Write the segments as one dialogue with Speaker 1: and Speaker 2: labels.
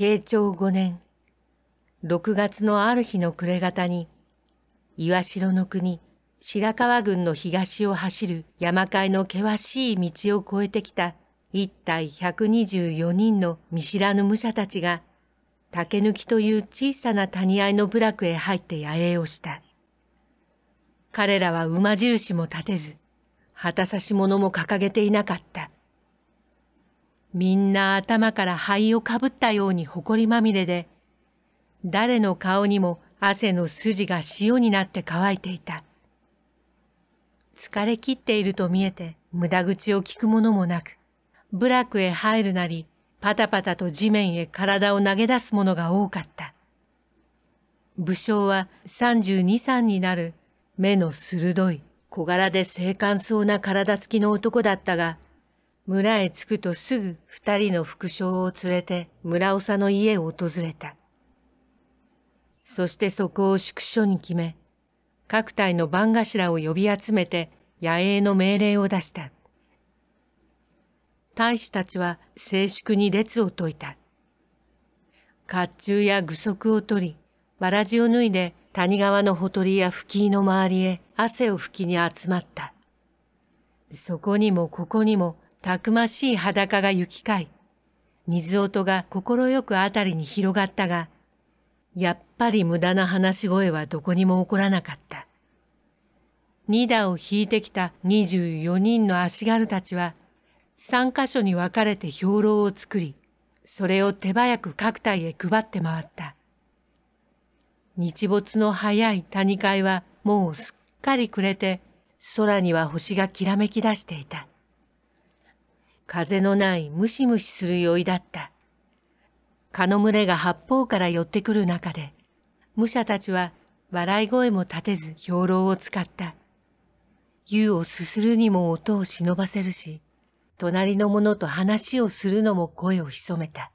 Speaker 1: 慶長5年、6月のある日の暮れ方に、岩城の国、白川郡の東を走る山海の険しい道を越えてきた一体124人の見知らぬ武者たちが、竹抜きという小さな谷合の部落へ入って野営をした。彼らは馬印も立てず、旗差し物も掲げていなかった。みんな頭から灰をかぶったように埃まみれで、誰の顔にも汗の筋が塩になって乾いていた。疲れ切っていると見えて無駄口を聞くものもなく、部落へ入るなり、パタパタと地面へ体を投げ出すものが多かった。武将は32歳になる目の鋭い小柄で性感そうな体つきの男だったが、村へ着くとすぐ二人の副将を連れて村長の家を訪れた。そしてそこを宿所に決め、各隊の番頭を呼び集めて野営の命令を出した。大使たちは静粛に列を解いた。甲冑や具足を取り、わらじを脱いで谷川のほとりや吹きの周りへ汗を吹きに集まった。そこにもここにもたくましい裸が行き交い、水音が心よくあたりに広がったが、やっぱり無駄な話し声はどこにも起こらなかった。二打を引いてきた24人の足軽たちは、三箇所に分かれて兵糧を作り、それを手早く各隊へ配って回った。日没の早い谷会はもうすっかり暮れて、空には星がきらめき出していた。風のないムシムシする酔いだった。蚊の群れが八方から寄ってくる中で、武者たちは笑い声も立てず兵糧を使った。湯をすするにも音を忍ばせるし、隣の者と話をするのも声を潜めた。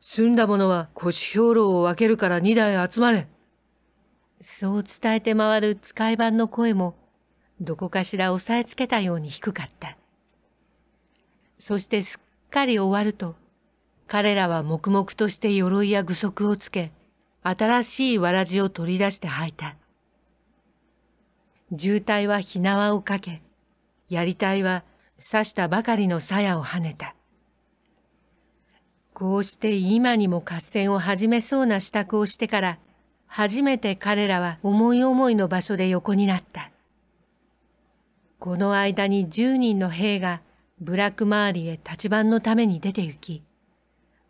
Speaker 1: 住んだ者は腰兵糧を分けるから二台集まれ。そう伝えて回る使い番の声も、どこかしら押さえつけたように低かった。そしてすっかり終わると、彼らは黙々として鎧や具足をつけ、新しいわらじを取り出して履いた。渋滞は火縄をかけ、やりたいは刺したばかりの鞘を跳ねた。こうして今にも合戦を始めそうな支度をしてから、初めて彼らは思い思いの場所で横になった。この間に十人の兵がブラックマーリへ立番のために出て行き、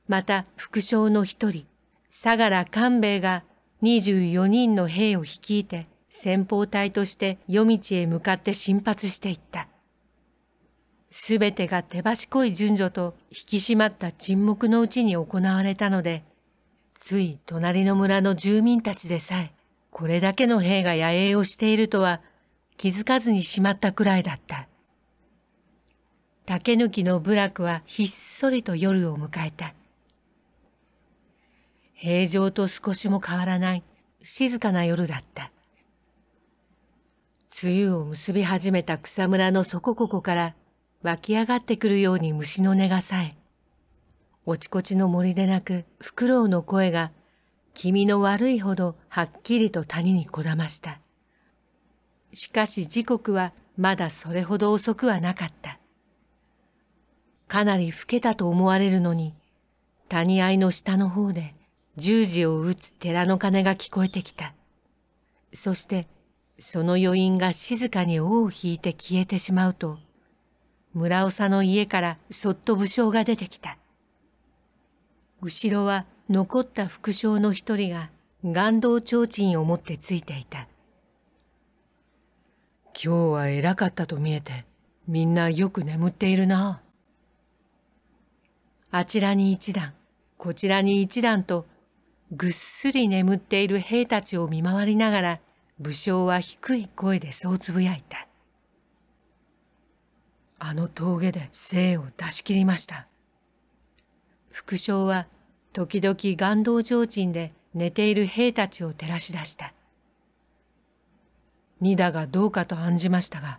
Speaker 1: また副将の一人、相良官兵衛が24人の兵を率いて先方隊として夜道へ向かって進発していった。すべてが手賢い順序と引き締まった沈黙のうちに行われたので、つい隣の村の住民たちでさえ、これだけの兵が野営をしているとは気づかずにしまったくらいだった。竹抜きの部落はひっそりと夜を迎えた。平常と少しも変わらない静かな夜だった。梅雨を結び始めた草むらのそこここから湧き上がってくるように虫の音がさえ、おちこちの森でなくフクロウの声が気味の悪いほどはっきりと谷にこだました。しかし時刻はまだそれほど遅くはなかった。かなり老けたと思われるのに、谷合の下の方で十字を打つ寺の鐘が聞こえてきた。そして、その余韻が静かに尾を引いて消えてしまうと、村長の家からそっと武将が出てきた。後ろは残った副将の一人が岩道提灯を持ってついていた。今日は偉かったと見えて、みんなよく眠っているな。あちらに一段、こちらに一段と、ぐっすり眠っている兵たちを見回りながら、武将は低い声でそうつぶやいた。あの峠で精を出し切りました。副将は時々岩道上鎮で寝ている兵たちを照らし出した。二打がどうかと案じましたが、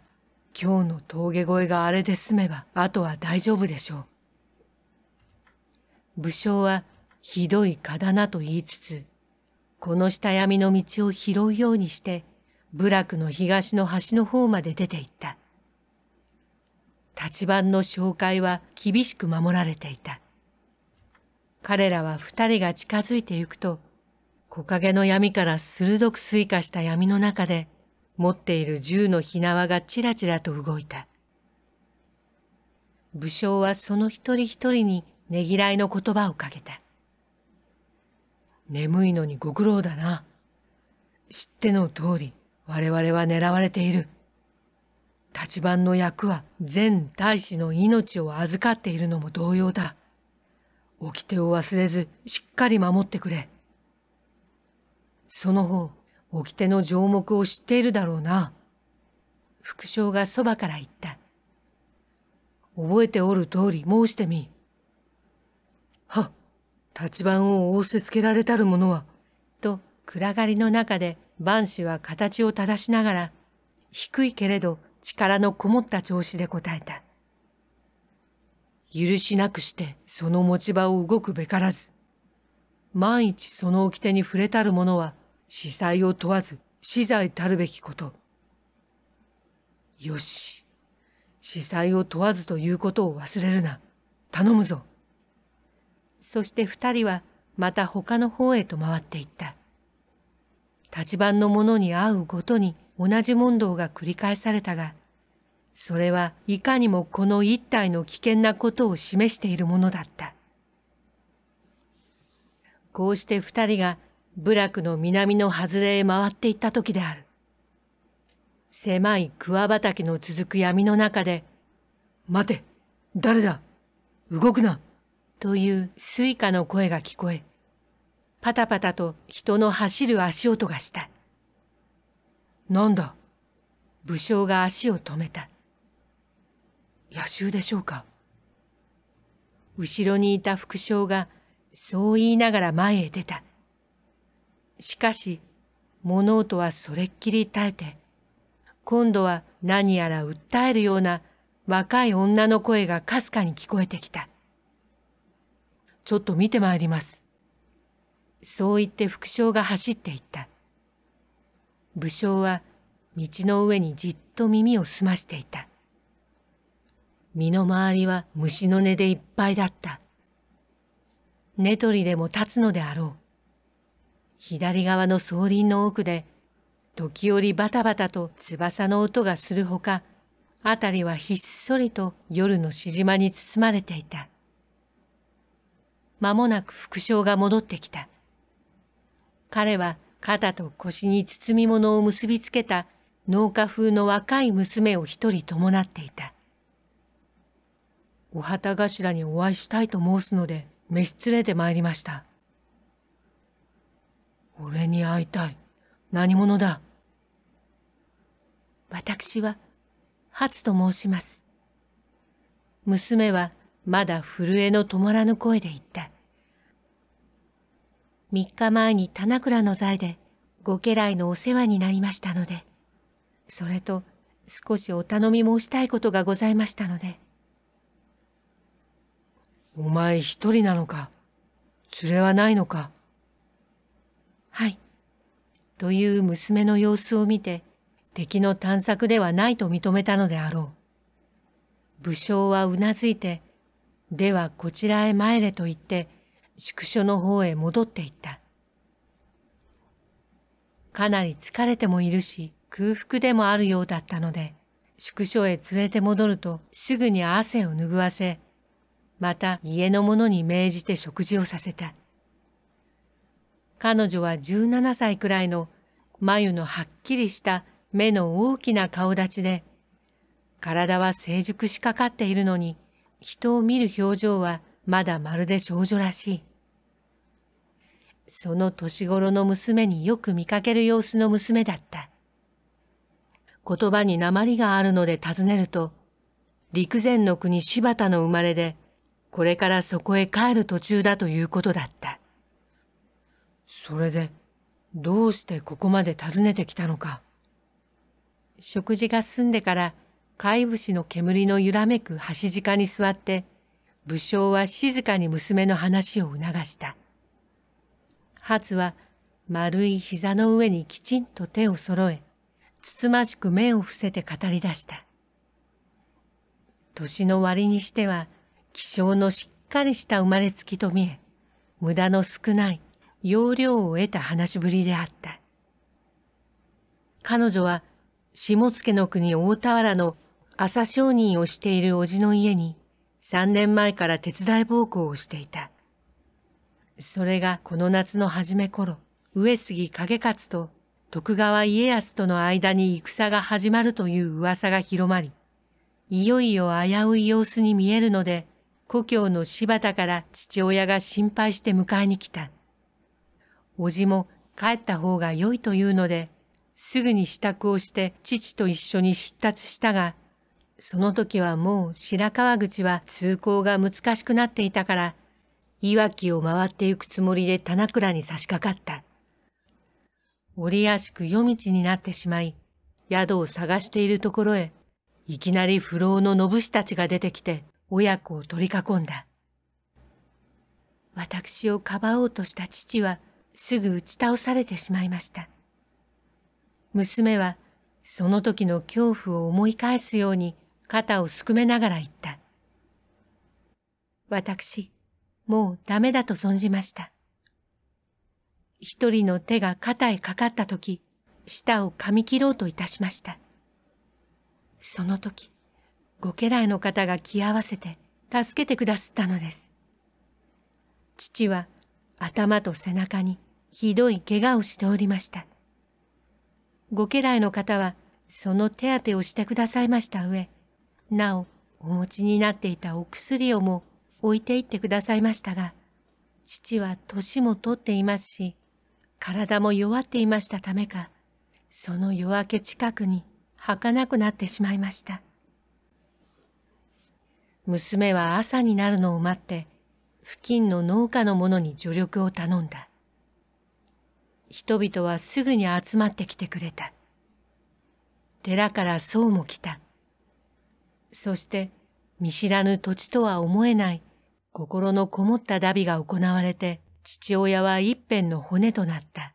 Speaker 1: 今日の峠越えがあれで済めば、あとは大丈夫でしょう。武将はひどい蚊だなと言いつつ、この下闇の道を拾うようにして、部落の東の端の方まで出て行った。立番の紹介は厳しく守られていた。彼らは二人が近づいて行くと、木陰の闇から鋭く水化した闇の中で、持っている銃の火縄がちらちらと動いた。武将はその一人一人にねぎらいの言葉をかけた。眠いのにご苦労だな。知っての通り、我々は狙われている。立番の役は全大使の命を預かっているのも同様だ。掟を忘れず、しっかり守ってくれ。その方、掟の条目を知っているだろうな。副将がそばから言った。覚えておる通り申してみ。立番を仰せつけられたる者は。と暗がりの中で万死は形を正しながら、低いけれど力のこもった調子で答えた。許しなくしてその持ち場を動くべからず。万一その掟に触れたる者は、死罪を問わず死罪たるべきこと。よし。死祭を問わずということを忘れるな。頼むぞ。そして二人はまた他の方へと回っていった。立番の者に会うごとに同じ問答が繰り返されたが、それはいかにもこの一体の危険なことを示しているものだった。こうして二人が部落の南の外れへ回っていった時である。狭い桑畑の続く闇の中で、待て誰だ動くなというスイカの声が聞こえ、パタパタと人の走る足音がした。なんだ武将が足を止めた。野衆でしょうか後ろにいた副将がそう言いながら前へ出た。しかし、物音はそれっきり耐えて、今度は何やら訴えるような若い女の声がかすかに聞こえてきた。ちょっと見てまいります。そう言って副将が走っていった。武将は道の上にじっと耳を澄ましていた。身の回りは虫の根でいっぱいだった。根取りでも立つのであろう。左側の草林の奥で、時折バタバタと翼の音がするほか、辺りはひっそりと夜のしじまに包まれていた。間もなく副将が戻ってきた。彼は肩と腰に包み物を結びつけた農家風の若い娘を一人伴っていた。お旗頭にお会いしたいと申すので、飯連れて参りました。俺に会いたい。何者だ私は、初と申します。娘は、まだ震えの止まらぬ声で言った。3日前に棚倉の財でご家来のお世話になりましたので、それと少しお頼み申したいことがございましたので。お前一人なのか連れはないのかはい。という娘の様子を見て、敵の探索ではないと認めたのであろう。武将はうなずいて、ではこちらへ参れと言って、宿所の方へ戻っていった。かなり疲れてもいるし、空腹でもあるようだったので、宿所へ連れて戻るとすぐに汗を拭わせ、また家の者に命じて食事をさせた。彼女は17歳くらいの眉のはっきりした目の大きな顔立ちで、体は成熟しかかっているのに、人を見る表情はまだまるで少女らしい。その年頃の娘によく見かける様子の娘だった。言葉に鉛があるので尋ねると、陸前の国柴田の生まれで、これからそこへ帰る途中だということだった。それで、どうしてここまで訪ねてきたのか。食事が済んでから、貝節の煙の揺らめく橋近に座って、武将は静かに娘の話を促した。初は丸い膝の上にきちんと手を揃え、つつましく目を伏せて語り出した。年の割にしては、気性のしっかりした生まれつきと見え、無駄の少ない容量を得た話しぶりであった。彼女は、下野の国大田原の朝商人をしている叔父の家に3年前から手伝い奉公をしていた。それがこの夏の初め頃、上杉景勝と徳川家康との間に戦が始まるという噂が広まり、いよいよ危うい様子に見えるので、故郷の柴田から父親が心配して迎えに来た。叔父も帰った方が良いというので、すぐに支度をして父と一緒に出立したが、その時はもう白川口は通行が難しくなっていたから、いわきを回ってゆくつもりで棚倉に差し掛かった。折りしく夜道になってしまい、宿を探しているところへ、いきなり不老の信士たちが出てきて、親子を取り囲んだ。私をかばおうとした父は、すぐ打ち倒されてしまいました。娘は、その時の恐怖を思い返すように、肩をすくめながら言った。私、もうダメだと存じました。一人の手が肩へかかったとき、舌を噛み切ろうといたしました。その時、ご家来の方が気合わせて助けてくだすったのです。父は頭と背中にひどい怪我をしておりました。ご家来の方はその手当てをしてくださいました上、なお、お持ちになっていたお薬をも置いていってくださいましたが、父は年もとっていますし、体も弱っていましたためか、その夜明け近くにかなくなってしまいました。娘は朝になるのを待って、付近の農家の者に助力を頼んだ。人々はすぐに集まってきてくれた。寺から僧も来た。そして見知らぬ土地とは思えない心のこもったダビが行われて父親は一辺の骨となった。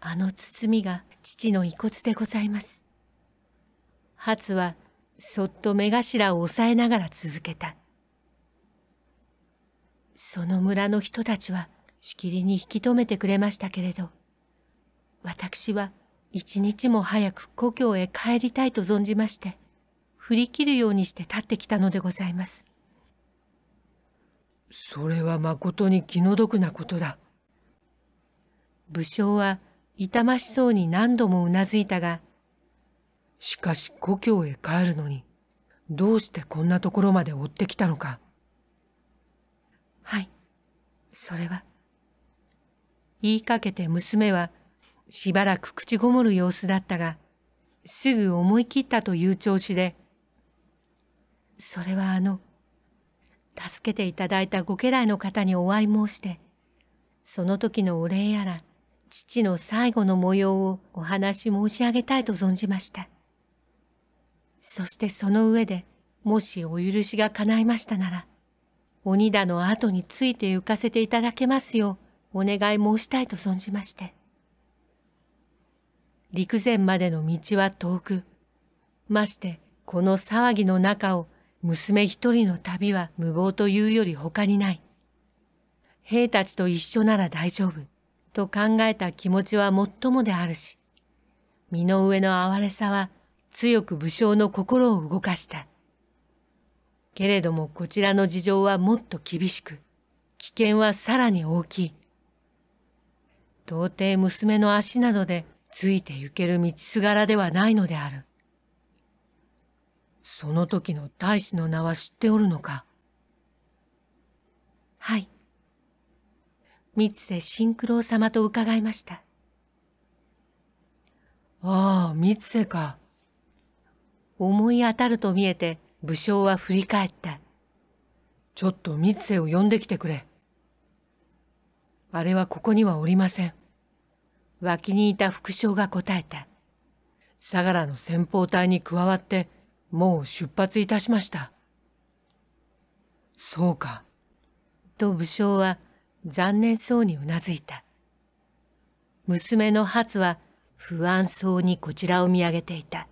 Speaker 1: あの包みが父の遺骨でございます。ツはそっと目頭を押さえながら続けた。その村の人たちはしきりに引き止めてくれましたけれど、私は一日も早く故郷へ帰りたいと存じまして、振り切るようにして立ってきたのでございます。それは誠に気の毒なことだ。武将は痛ましそうに何度もうなずいたが、しかし故郷へ帰るのに、どうしてこんなところまで追ってきたのか。はい、それは。言いかけて娘はしばらく口ごもる様子だったが、すぐ思い切ったという調子で、それはあの、助けていただいたご家来の方にお会い申して、その時のお礼やら、父の最後の模様をお話し申し上げたいと存じました。そしてその上で、もしお許しが叶いましたなら、鬼田の後について行かせていただけますよう、お願い申したいと存じまして。陸前までの道は遠く、ましてこの騒ぎの中を娘一人の旅は無謀というより他にない。兵たちと一緒なら大丈夫、と考えた気持ちはもっともであるし、身の上の哀れさは強く武将の心を動かした。けれどもこちらの事情はもっと厳しく、危険はさらに大きい。到底娘の足などでついて行ける道すがらではないのである。その時の大使の名は知っておるのかはい。三瀬新九郎様と伺いました。ああ、三瀬か。思い当たると見えて武将は振り返った。ちょっと三瀬を呼んできてくれ。あれはここにはおりません。脇にいた副将が答えた。相良の先方隊に加わって、もう出発いたしました。そうか。と武将は残念そうにうなずいた。娘の初は不安そうにこちらを見上げていた。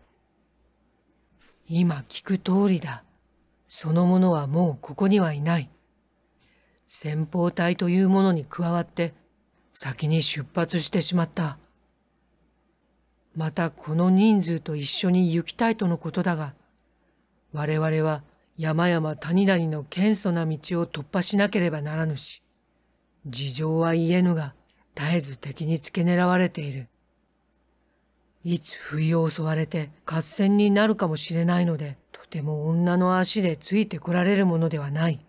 Speaker 1: 今聞く通りだ。その者はもうここにはいない。先方隊というものに加わって、先に出発してしまった。またこの人数と一緒に行きたいとのことだが、我々は山々谷々の謙遜な道を突破しなければならぬし、事情は言えぬが、絶えず敵に付け狙われている。いつ不意を襲われて合戦になるかもしれないので、とても女の足でついてこられるものではない。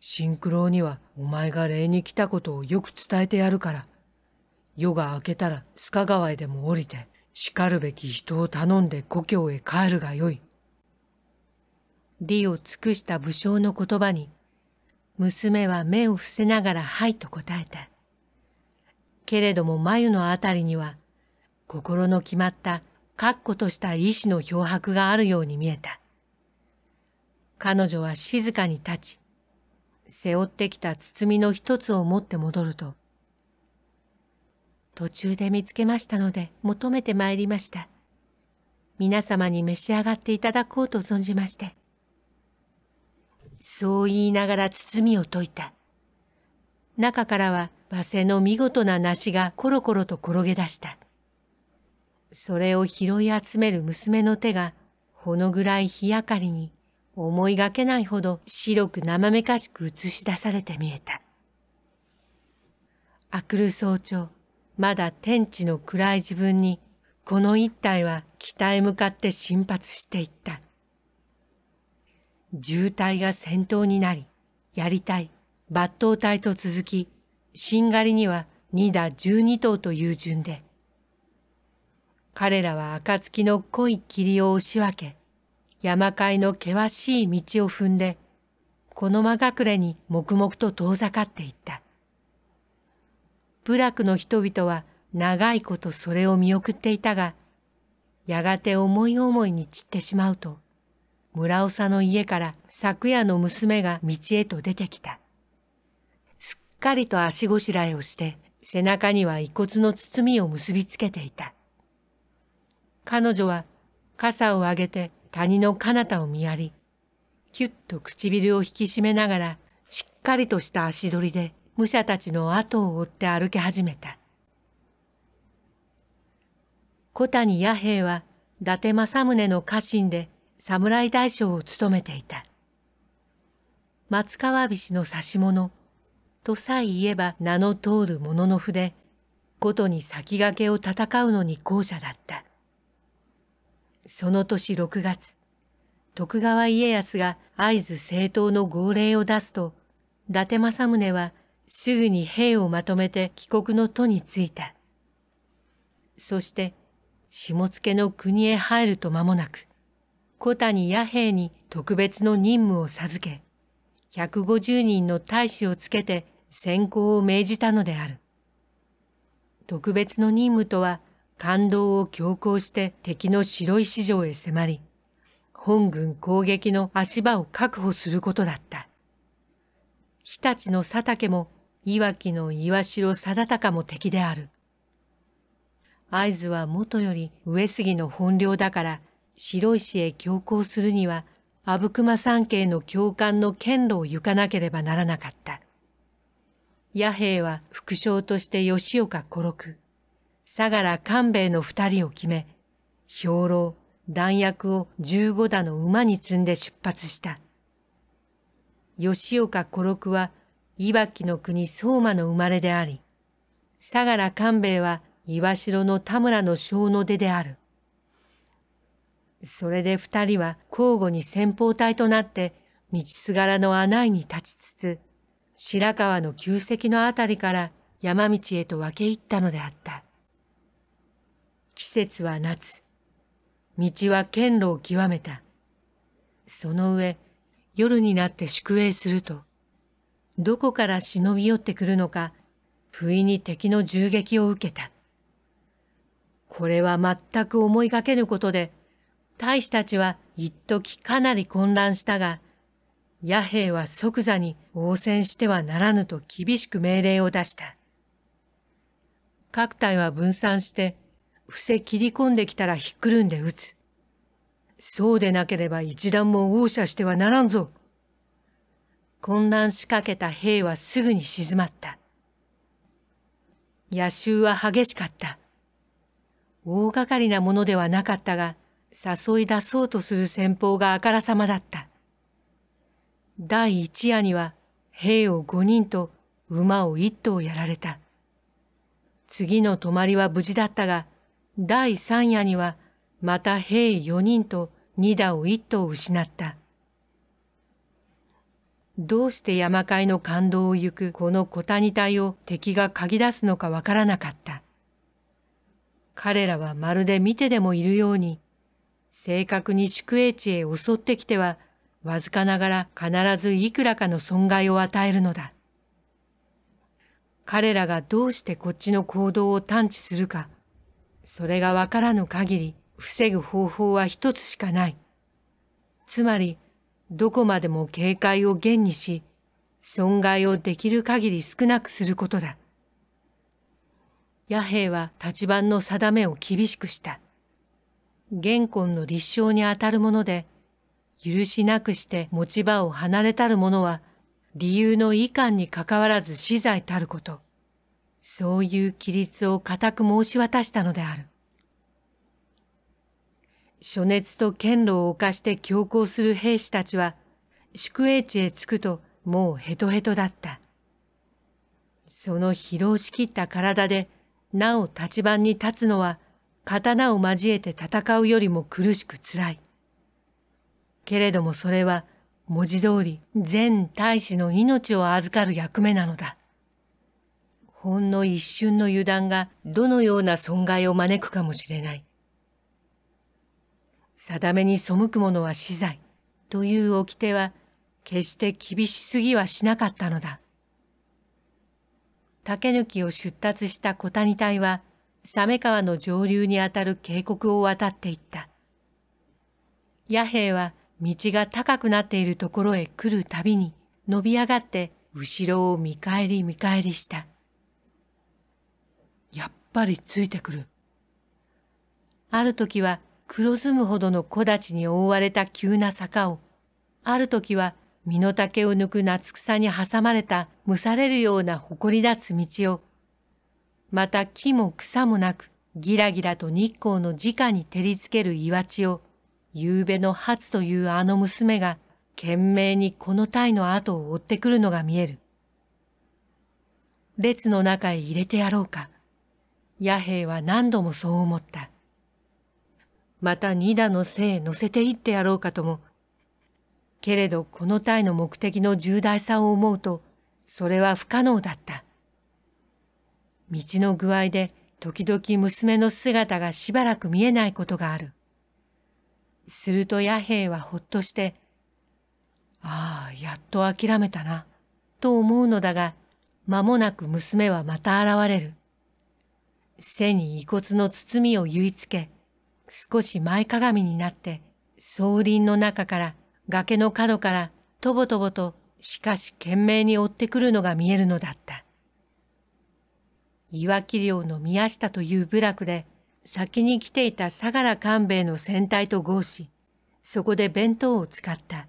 Speaker 1: シンクロにはお前が礼に来たことをよく伝えてやるから。夜が明けたら須賀川へでも降りて、しかるべき人を頼んで故郷へ帰るがよい。理を尽くした武将の言葉に、娘は目を伏せながらはいと答えた。けれども眉のあたりには、心の決まった確固とした意志の漂白があるように見えた。彼女は静かに立ち、背負ってきた包みの一つを持って戻ると、途中で見つけましたので求めてまいりました。皆様に召し上がっていただこうと存じまして。そう言いながら包みを解いた。中からは馬瀬の見事な梨がコロコロと転げ出した。それを拾い集める娘の手がほのぐらい日明かりに思いがけないほど白く生めかしく映し出されて見えた。明くる早朝、まだ天地の暗い自分に、この一体は北へ向かって進発していった。渋滞が先頭になり、やりたい、抜刀隊と続き、しんがりには二打十二頭という順で。彼らは暁の濃い霧を押し分け、山海の険しい道を踏んで、この間隠れに黙々と遠ざかっていった。部落の人々は長いことそれを見送っていたが、やがて思い思いに散ってしまうと、村長の家から昨夜の娘が道へと出てきた。すっかりと足ごしらえをして、背中には遺骨の包みを結びつけていた。彼女は傘を上げて谷の彼方を見やり、キュッと唇を引き締めながら、しっかりとした足取りで武者たちの後を追って歩き始めた。小谷弥平は伊達政宗の家臣で侍大将を務めていた。松川菱の指物、とさえ言えば名の通る者の筆、ことに先駆けを戦うのに後者だった。その年6月、徳川家康が会津政党の号令を出すと、伊達政宗はすぐに兵をまとめて帰国の都に着いた。そして、下野の国へ入ると間もなく、小谷弥兵に特別の任務を授け、150人の大使をつけて先行を命じたのである。特別の任務とは、感動を強行して敵の白石城へ迫り、本軍攻撃の足場を確保することだった。日立の佐竹も、いわきの岩城貞高も敵である。合図は元より上杉の本領だから、白石へ強行するには、阿武隈山系の教官の堅路を行かなければならなかった。弥平は副将として吉岡五六、相良官兵衛の二人を決め、兵糧、弾薬を十五打の馬に積んで出発した。吉岡小六は、いわきの国相馬の生まれであり、相良官兵衛は岩城の田村の小の出である。それで二人は交互に先方隊となって、道すがらの穴井に立ちつつ、白川の旧跡のあたりから山道へと分け入ったのであった。季節は夏道は堅路を極めたその上夜になって宿営するとどこから忍び寄ってくるのか不意に敵の銃撃を受けたこれは全く思いがけぬことで大使たちは一時かなり混乱したが弥兵は即座に応戦してはならぬと厳しく命令を出した。各隊は分散して伏せ切り込んできたらひっくるんで撃つ。そうでなければ一段も横射してはならんぞ。混乱しかけた兵はすぐに静まった。野襲は激しかった。大掛かりなものではなかったが、誘い出そうとする戦法があからさまだった。第一夜には兵を五人と馬を一頭やられた。次の泊まりは無事だったが、第三夜にはまた兵四人と二打を一頭失った。どうして山海の感動を行くこの小谷隊を敵が嗅ぎ出すのかわからなかった。彼らはまるで見てでもいるように、正確に宿営地へ襲ってきては、わずかながら必ずいくらかの損害を与えるのだ。彼らがどうしてこっちの行動を探知するか、それがわからぬ限り防ぐ方法は一つしかない。つまり、どこまでも警戒を厳にし、損害をできる限り少なくすることだ。野兵は立番の定めを厳しくした。玄魂の立証にあたるもので、許しなくして持ち場を離れたる者は、理由の遺憾にかかわらず死罪たること。そういう規律を固く申し渡したのである。暑熱と堅牢を犯して強行する兵士たちは、宿営地へ着くともうヘトヘトだった。その疲労しきった体で、なお立番に立つのは、刀を交えて戦うよりも苦しく辛い。けれどもそれは、文字通り全大使の命を預かる役目なのだ。ほんの一瞬の油断がどのような損害を招くかもしれない。定めに背く者は死罪という掟は決して厳しすぎはしなかったのだ。竹抜を出立した小谷隊は、鮫川の上流にあたる渓谷を渡っていった。弥平は道が高くなっているところへ来るたびに、伸び上がって後ろを見返り見返りした。やっぱりついてくる。ある時は黒ずむほどの木立に覆われた急な坂を、ある時は身の丈を抜く夏草に挟まれた蒸されるような埃立つ道を、また木も草もなくギラギラと日光の直に照りつける岩地を、夕べの初というあの娘が懸命にこの体の後を追ってくるのが見える。列の中へ入れてやろうか。弥平は何度もそう思った。また二打の背へ乗せていってやろうかとも。けれどこの体の目的の重大さを思うと、それは不可能だった。道の具合で時々娘の姿がしばらく見えないことがある。すると弥平はほっとして、ああ、やっと諦めたな、と思うのだが、間もなく娘はまた現れる。背に遺骨の包みを結いつけ、少し前かがみになって、草林の中から、崖の角から、とぼとぼと、しかし懸命に追ってくるのが見えるのだった。岩木寮の宮下という部落で、先に来ていた相良官兵衛の船体と合し、そこで弁当を使った。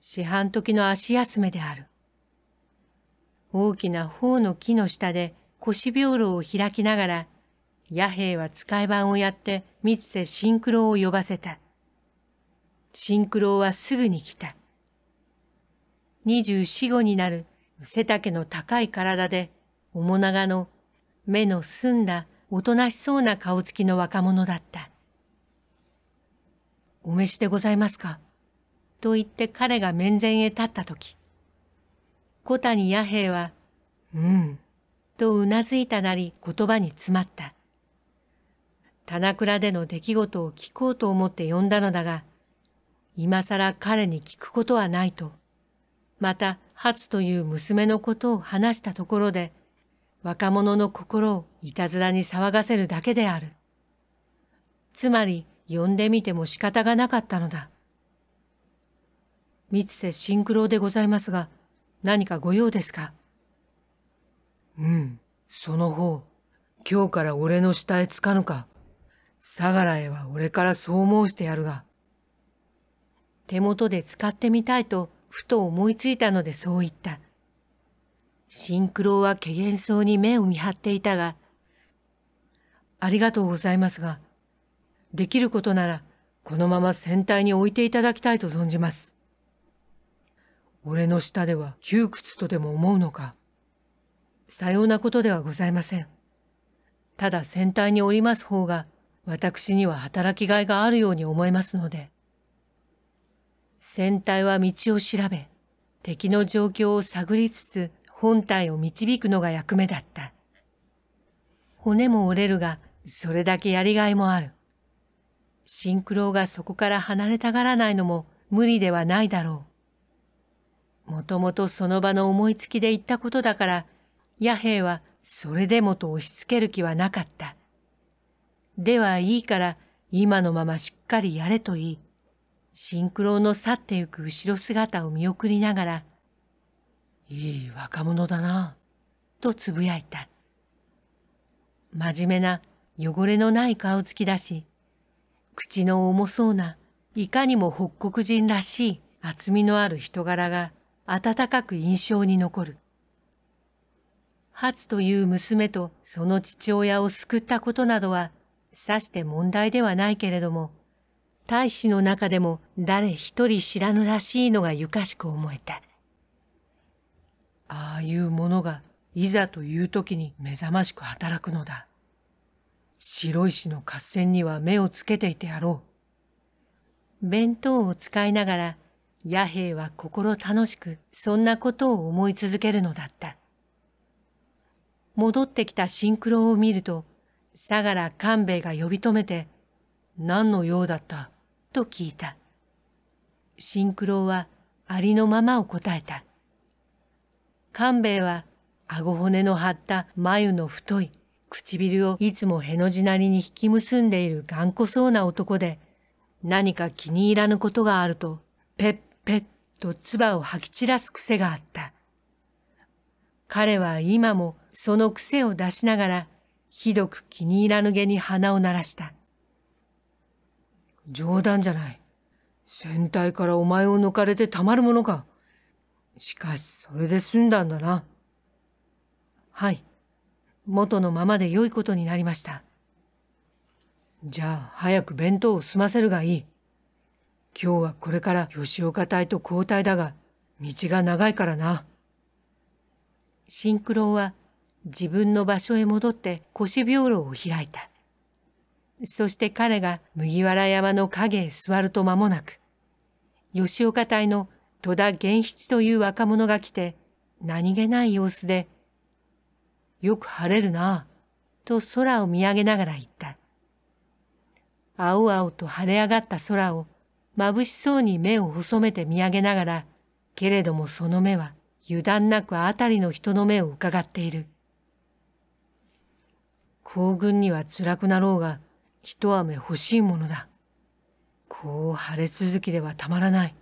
Speaker 1: 市販時の足休めである。大きな頬の木の下で腰病炉を開きながら、弥平は使い番をやって三瀬ンクロを呼ばせた。シンクロはすぐに来た。二十四五になる背丈の高い体で、面長の目の澄んだおとなしそうな顔つきの若者だった。お召しでございますかと言って彼が面前へ立った時、小谷弥平は、うん、とうなずいたなり言葉に詰まった。棚倉での出来事を聞こうと思って呼んだのだが、今更彼に聞くことはないと、また、初という娘のことを話したところで、若者の心をいたずらに騒がせるだけである。つまり、呼んでみても仕方がなかったのだ。三瀬ン九郎でございますが、何かご用ですかうん、その方、今日から俺の下へつかぬか。相良へは俺からそう申してやるが。手元で使ってみたいと、ふと思いついたのでそう言った。シンクロは怪げそうに目を見張っていたが、ありがとうございますが、できることなら、このまま船体に置いていただきたいと存じます。俺の下では窮屈とでも思うのか。さようなことではございません。ただ船体におります方が、私には働きがいがあるように思えますので。船体は道を調べ、敵の状況を探りつつ本体を導くのが役目だった。骨も折れるが、それだけやりがいもある。シンクロがそこから離れたがらないのも無理ではないだろう。もともとその場の思いつきで言ったことだから弥平はそれでもと押し付ける気はなかった。ではいいから今のまましっかりやれと言い、シンクロの去ってゆく後ろ姿を見送りながら、いい若者だな、とつぶやいた。真面目な汚れのない顔つきだし、口の重そうな、いかにも北国人らしい厚みのある人柄が温かく印象に残る。ハツという娘とその父親を救ったことなどは、さして問題ではないけれども、大使の中でも誰一人知らぬらしいのがゆかしく思えた。ああいうものがいざという時に目覚ましく働くのだ。白石の合戦には目をつけていてやろう。弁当を使いながら、弥平は心楽しくそんなことを思い続けるのだった。戻ってきたシンクロを見ると、相良官兵衛が呼び止めて、何の用だったと聞いた。シンクロはありのままを答えた。官兵衛は顎骨の張った眉の太い唇をいつもへの字なりに引き結んでいる頑固そうな男で、何か気に入らぬことがあると、ペッペッと唾を吐き散らす癖があった。彼は今もその癖を出しながら、ひどく気に入らぬげに鼻を鳴らした。冗談じゃない。戦隊からお前を抜かれてたまるものか。しかし、それで済んだんだな。はい。元のままで良いことになりました。じゃあ、早く弁当を済ませるがいい。今日はこれから吉岡隊と交代だが、道が長いからな。シンクロは自分の場所へ戻って腰病炉を開いた。そして彼が麦わら山の影へ座ると間もなく、吉岡隊の戸田源七という若者が来て、何気ない様子で、よく晴れるなぁ、と空を見上げながら言った。青々と晴れ上がった空を、眩しそうに目を細めて見上げながら、けれどもその目は油断なくあたりの人の目を伺っている。行軍には辛くなろうが、一雨欲しいものだ。こう晴れ続きではたまらない。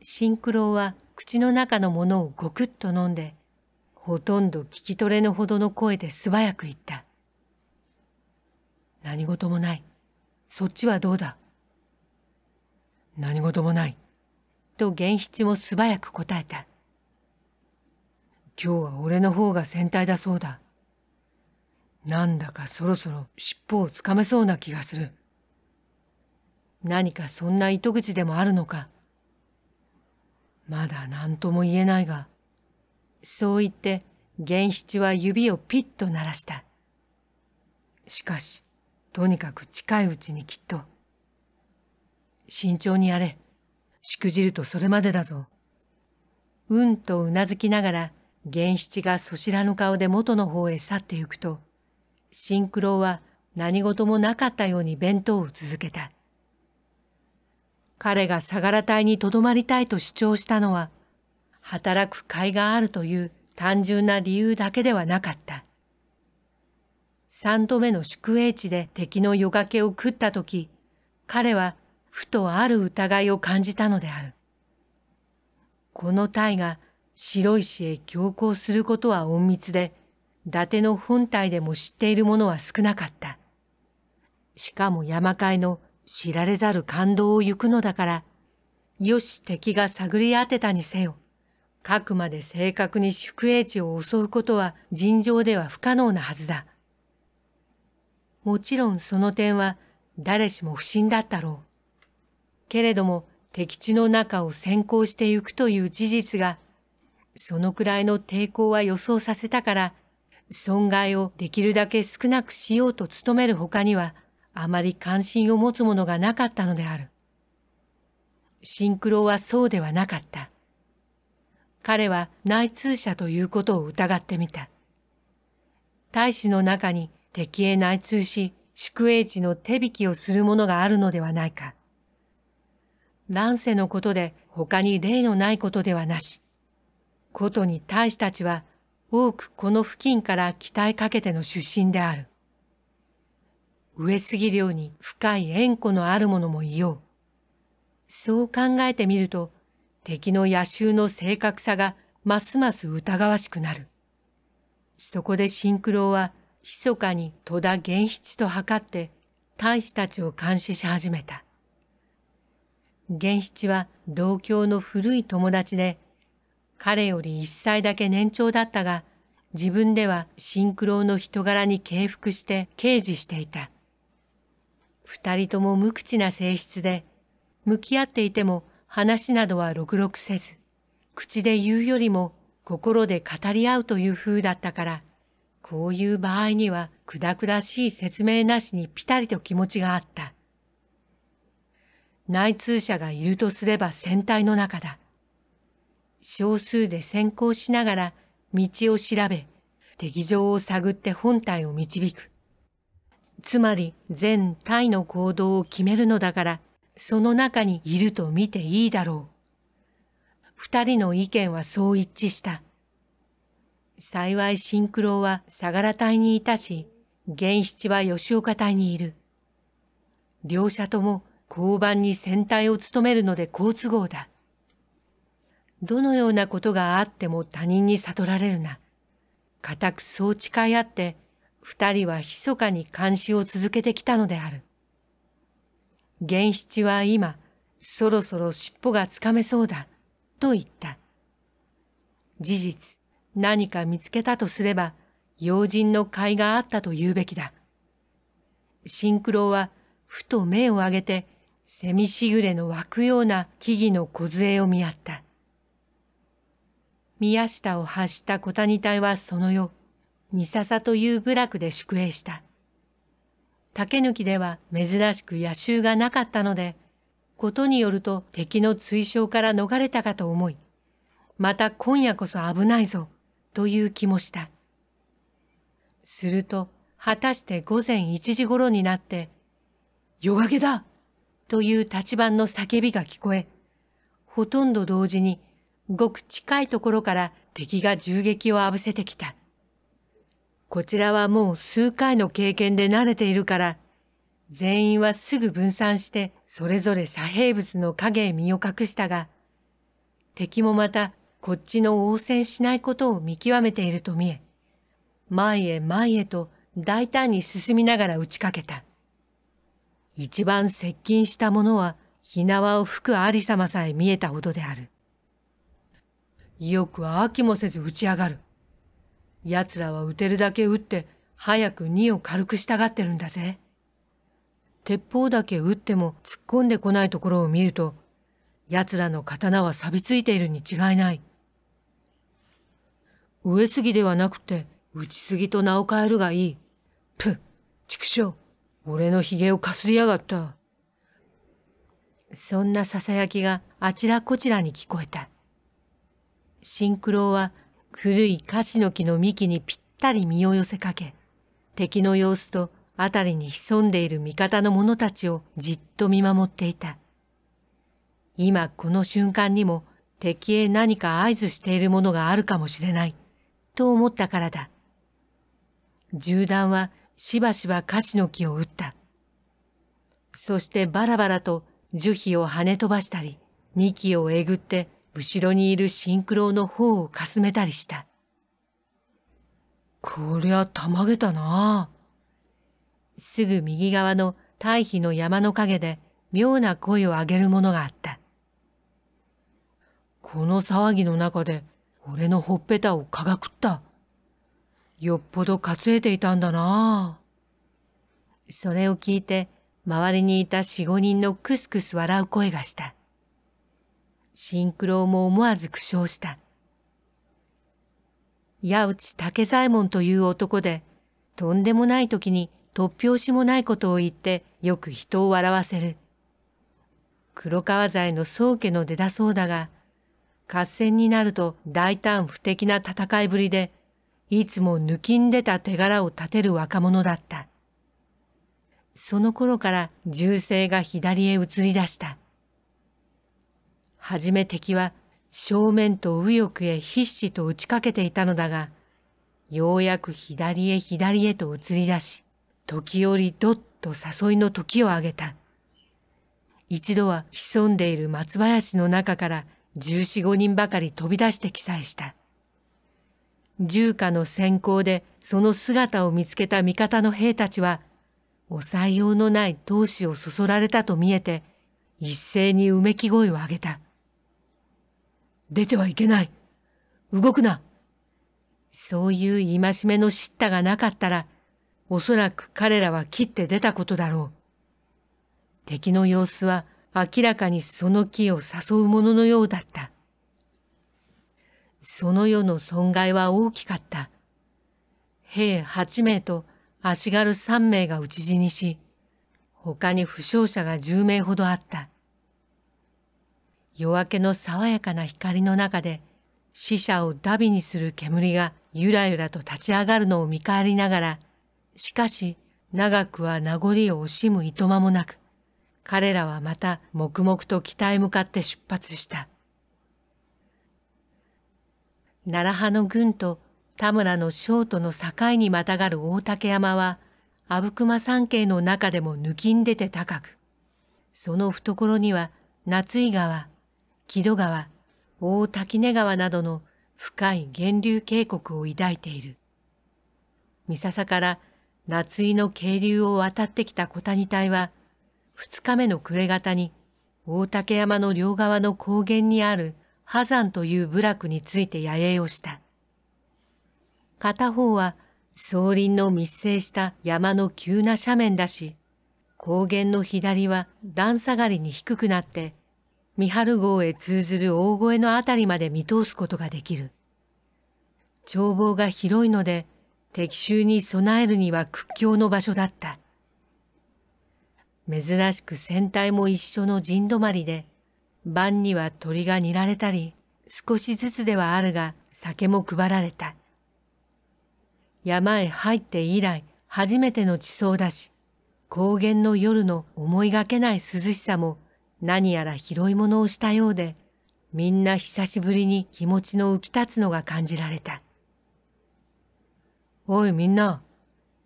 Speaker 1: シンクロは口の中のものをごくっと飲んで、ほとんど聞き取れぬほどの声で素早く言った。何事もない。そっちはどうだ何事もない。と源七も素早く答えた。今日は俺の方が先体だそうだ。なんだかそろそろ尻尾をつかめそうな気がする。何かそんな糸口でもあるのか。まだ何とも言えないが。そう言って、源七は指をピッと鳴らした。しかし、とにかく近いうちにきっと。慎重にやれ。しくじるとそれまでだぞ。うんとうなずきながら、源七がそしらぬ顔で元の方へ去ってゆくと、シンクロは何事もなかったように弁当を続けた。彼が相良隊にとどまりたいと主張したのは、働く甲斐があるという単純な理由だけではなかった。三度目の宿営地で敵の夜掛けを食った時、彼はふとある疑いを感じたのである。この隊が白石へ強行することは隠密で、伊達の本体でも知っているものは少なかった。しかも山海の知られざる感動を行くのだから、よし敵が探り当てたにせよ、かくまで正確に宿営地を襲うことは尋常では不可能なはずだ。もちろんその点は誰しも不審だったろう。けれども敵地の中を先行してゆくという事実が、そのくらいの抵抗は予想させたから、損害をできるだけ少なくしようと努める他には、あまり関心を持つものがなかったのである。シンクロはそうではなかった。彼は内通者ということを疑ってみた。大使の中に敵へ内通し、宿営地の手引きをする者があるのではないか。乱世のことで他に例のないことではなし。ことに大使たちは多くこの付近から鍛えかけての出身である。上杉寮に深い縁故のある者もいよう。そう考えてみると、敵の野襲の正確さがますます疑わしくなる。そこでシンクロは、密かに戸田玄七と測って、大使たちを監視し始めた。玄七は同郷の古い友達で、彼より一歳だけ年長だったが、自分ではシンクロの人柄に敬服して刑事していた。二人とも無口な性質で、向き合っていても話などはろくろくせず、口で言うよりも心で語り合うという風だったから、こういう場合にはくだくだしい説明なしにぴたりと気持ちがあった。内通者がいるとすれば戦隊の中だ。少数で先行しながら道を調べ、敵情を探って本体を導く。つまり全体の行動を決めるのだから、その中にいると見ていいだろう。二人の意見はそう一致した。幸いシンクロは相良隊にいたし、源七は吉岡隊にいる。両者とも交番に戦隊を務めるので好都合だ。どのようなことがあっても他人に悟られるな。固くそう誓い合って、二人は密かに監視を続けてきたのである。源七は今、そろそろ尻尾がつかめそうだ、と言った。事実、何か見つけたとすれば、用心の甲斐があったと言うべきだ。シンクロは、ふと目を上げて、蝉しぐれの湧くような木々の小杖を見合った。宮下を発した小谷隊はその夜、三笹という部落で宿営した。竹抜きでは珍しく野衆がなかったので、ことによると敵の追傷から逃れたかと思い、また今夜こそ危ないぞ、という気もした。すると、果たして午前1時頃になって、夜明けだという立場の叫びが聞こえ、ほとんど同時にごく近いところから敵が銃撃を浴びせてきた。こちらはもう数回の経験で慣れているから、全員はすぐ分散してそれぞれ遮蔽物の影へ身を隠したが、敵もまたこっちの応戦しないことを見極めていると見え、前へ前へと大胆に進みながら打ちかけた。一番接近した者は、ひなわを吹くありさまさえ見えたほどである。意欲は飽きもせず打ち上がる。奴らは撃てるだけ撃って、早く荷を軽くしたがってるんだぜ。鉄砲だけ撃っても突っ込んでこないところを見ると、奴らの刀は錆びついているに違いない。上杉ではなくて、打ち杉ぎと名を変えるがいい。ぷッ、畜生、俺の髭をかすりやがった。そんな囁きがあちらこちらに聞こえた。シンクロは古いカシの木の幹にぴったり身を寄せかけ、敵の様子と辺りに潜んでいる味方の者たちをじっと見守っていた。今この瞬間にも敵へ何か合図しているものがあるかもしれない、と思ったからだ。銃弾はしばしばカシの木を撃った。そしてバラバラと樹皮を跳ね飛ばしたり、幹をえぐって後ろにいるシンクロの方をかすめたりした。こりゃたまげたな。すぐ右側の堆肥の山の陰で妙な声を上げるものがあった。この騒ぎの中で俺のほっぺたをかがくった。よっぽど担えていたんだな。それを聞いて周りにいた四五人のクスクス笑う声がした。シンクロも思わず苦笑した。矢内竹左衛門という男で、とんでもない時に突拍子もないことを言ってよく人を笑わせる。黒川財の宗家の出だそうだが、合戦になると大胆不敵な戦いぶりで、いつも抜きんでた手柄を立てる若者だった。その頃から銃声が左へ移り出した。はじめ敵は正面と右翼へ必死と打ちかけていたのだが、ようやく左へ左へと移り出し、時折どっと誘いの時をあげた。一度は潜んでいる松林の中から十四五人ばかり飛び出して記載した。銃火の先行でその姿を見つけた味方の兵たちは、抑えようのない闘志をそそられたと見えて、一斉にうめき声を上げた。出てはいけない。動くな。そういう戒めの叱咤がなかったら、おそらく彼らは切って出たことだろう。敵の様子は明らかにその木を誘うもののようだった。その世の損害は大きかった。兵8名と足軽3名が討ち死にし、他に負傷者が10名ほどあった。夜明けの爽やかな光の中で死者をダビにする煙がゆらゆらと立ち上がるのを見返りながら、しかし長くは名残を惜しむいとまもなく、彼らはまた黙々と北へ向かって出発した。奈良派の軍と田村の省との境にまたがる大竹山は、阿武隈山系の中でも抜きん出て高く、その懐には夏井川、木戸川、大滝根川などの深い源流渓谷を抱いている。三笹から夏井の渓流を渡ってきた小谷隊は、二日目の暮れ方に大竹山の両側の高原にある波山という部落について野営をした。片方は草林の密生した山の急な斜面だし、高原の左は段下がりに低くなって三春号へ通ずる大越のあたりまで見通すことができる。眺望が広いので、敵襲に備えるには屈強の場所だった。珍しく船体も一緒の陣止まりで、晩には鳥が煮られたり、少しずつではあるが酒も配られた。山へ入って以来初めての地層だし、高原の夜の思いがけない涼しさも何やら拾い物をしたようで、みんな久しぶりに気持ちの浮き立つのが感じられた。おいみんな、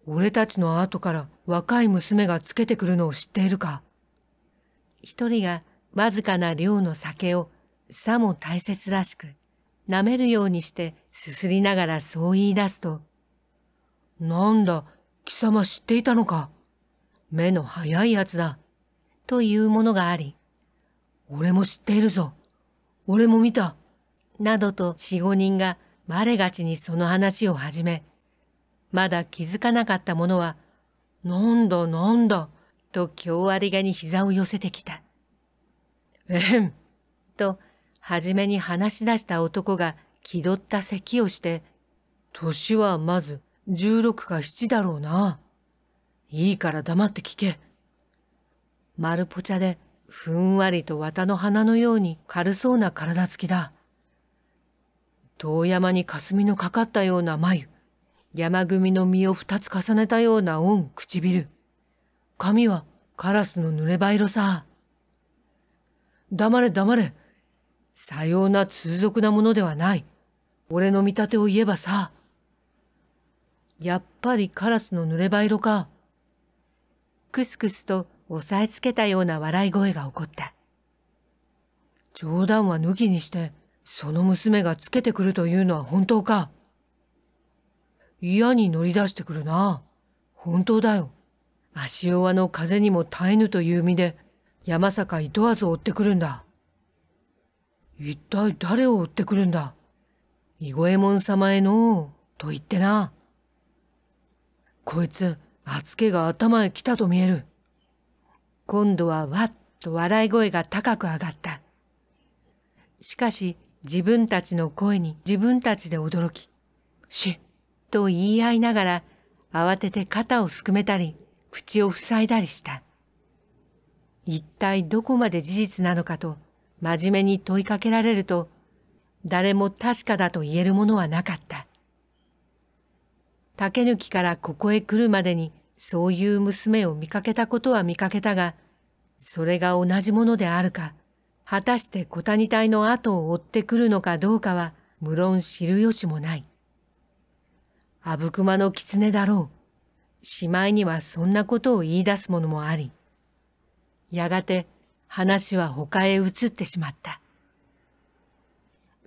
Speaker 1: 俺たちの後から若い娘がつけてくるのを知っているか一人がわずかな量の酒をさも大切らしく、舐めるようにしてすすりながらそう言い出すと、なんだ、貴様知っていたのか。目の早いやつだ。というものがあり、俺も知っているぞ。俺も見た。などと四五人がレがちにその話を始め、まだ気づかなかった者は、なんだなんだ、と日ありがに膝を寄せてきた。えん、と、初めに話し出した男が気取った咳をして、年はまず十六か七だろうな。いいから黙って聞け。丸ポチャでふんわりと綿の花のように軽そうな体つきだ。遠山に霞のかかったような眉、山組の実を二つ重ねたような恩唇。髪はカラスの濡れ場色さ。黙れ黙れ。さような通俗なものではない。俺の見立てを言えばさ。やっぱりカラスの濡れ場色か。くすくすと押さえつけたような笑い声が起こった。冗談は抜きにして、その娘がつけてくるというのは本当か。嫌に乗り出してくるな。本当だよ。足弱の風にも耐えぬという身で、山坂いとわず追ってくるんだ。一体誰を追ってくるんだ。伊右衛門様への、と言ってな。こいつ、厚けが頭へ来たと見える。今度はわっと笑い声が高く上がった。しかし自分たちの声に自分たちで驚き、しっと言い合いながら慌てて肩をすくめたり、口を塞いだりした。一体どこまで事実なのかと真面目に問いかけられると、誰も確かだと言えるものはなかった。竹抜きからここへ来るまでにそういう娘を見かけたことは見かけたが、それが同じものであるか、果たして小谷隊の後を追ってくるのかどうかは、無論知る由もない。あぶくまの狐だろう。しまいにはそんなことを言い出すものもあり。やがて話は他へ移ってしまった。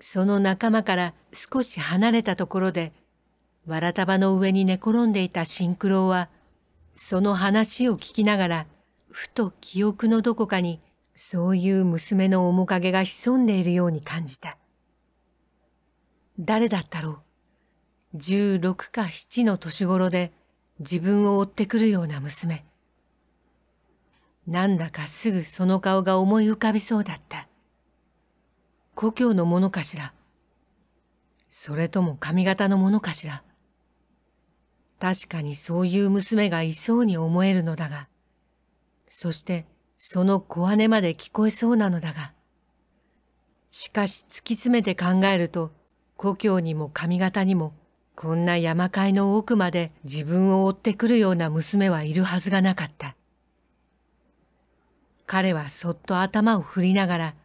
Speaker 1: その仲間から少し離れたところで、わらたばの上に寝転んでいたシンクロは、その話を聞きながら、ふと記憶のどこかに、そういう娘の面影が潜んでいるように感じた。誰だったろう。十六か七の年頃で、自分を追ってくるような娘。なんだかすぐその顔が思い浮かびそうだった。故郷のものかしら。それとも髪型のものかしら。確かにそういう娘がいそうに思えるのだが、そしてその小姉まで聞こえそうなのだが、しかし突き詰めて考えると、故郷にも上方にも、こんな山界の奥まで自分を追ってくるような娘はいるはずがなかった。彼はそっと頭を振りながら、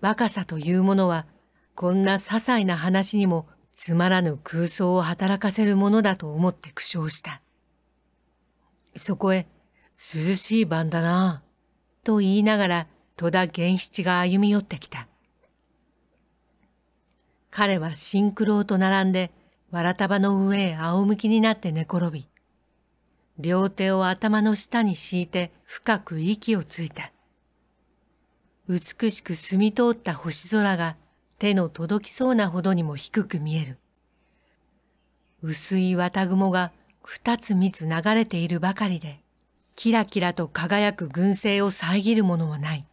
Speaker 1: 若さというものは、こんな些細な話にもつまらぬ空想を働かせるものだと思って苦笑した。そこへ、涼しい晩だなぁ、と言いながら戸田源七が歩み寄ってきた。彼はシンクロと並んで、わら束の上へ仰向きになって寝転び、両手を頭の下に敷いて深く息をついた。美しく澄み通った星空が手の届きそうなほどにも低く見える。薄い綿雲が二つ三つ流れているばかりで、キラキラと輝く群生を遮るものはない。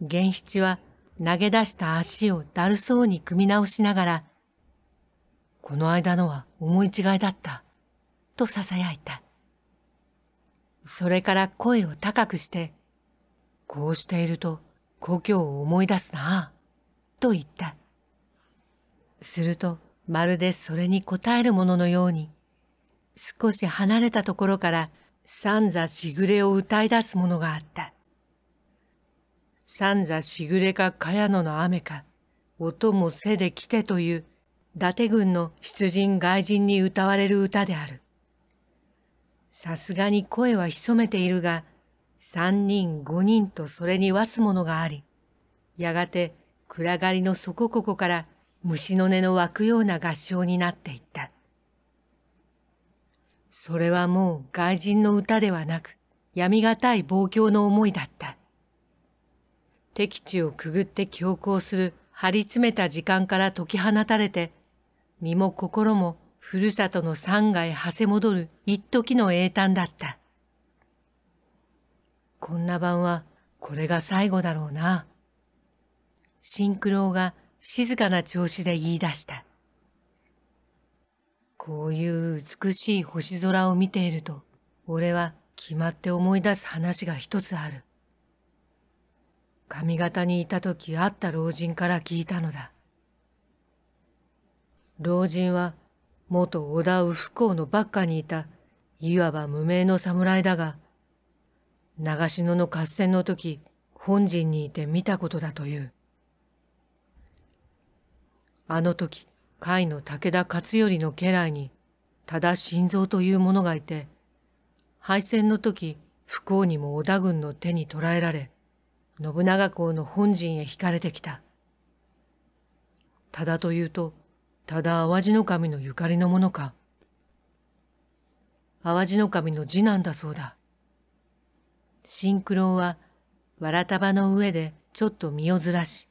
Speaker 1: 源七は投げ出した足をだるそうに組み直しながら、この間のは思い違いだった、と囁いた。それから声を高くして、こうしていると故郷を思い出すなあ。と言った。すると、まるでそれに応えるもののように、少し離れたところから三座しぐれを歌い出すものがあった。三座しぐれか茅野の雨か、音も背で来てという、伊達軍の出陣外人に歌われる歌である。さすがに声は潜めているが、三人五人とそれにわすものがあり、やがて暗がりのそこここから虫の音の湧くような合唱になっていった。それはもう外人の歌ではなく、闇がたい望郷の思いだった。敵地をくぐって強行する張り詰めた時間から解き放たれて、身も心もふるさとの山外はせ戻る一時の英嘆だった。こんな晩はこれが最後だろうな。シンクロが静かな調子で言い出した。こういう美しい星空を見ていると、俺は決まって思い出す話が一つある。上方にいた時会った老人から聞いたのだ。老人は元織田右不幸のばっかにいたいわば無名の侍だが、長篠の合戦の時本陣にいて見たことだという。あの時、甲斐の武田勝頼の家来に、ただ心臓という者がいて、敗戦の時、不幸にも織田軍の手に捕らえられ、信長公の本陣へ引かれてきた。ただというと、ただ淡路守のゆかりの者か。淡路守の次男だそうだ。シンクロは、わら束の上でちょっと身をずらし、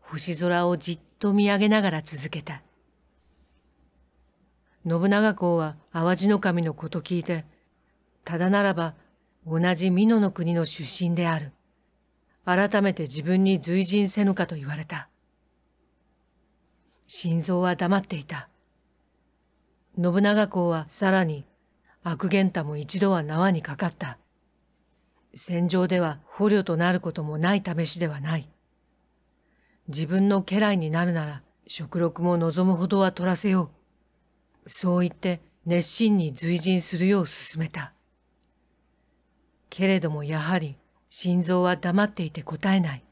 Speaker 1: 星空をじっと見上げながら続けた。信長公は淡路守のこと聞いて、ただならば同じ美濃の国の出身である。改めて自分に随人せぬかと言われた。心臓は黙っていた。信長公はさらに悪玄太も一度は縄にかかった。戦場では捕虜となることもない試しではない。自分の家来になるなら食録も望むほどは取らせよう。そう言って熱心に随人するよう勧めた。けれどもやはり心臓は黙っていて答えない。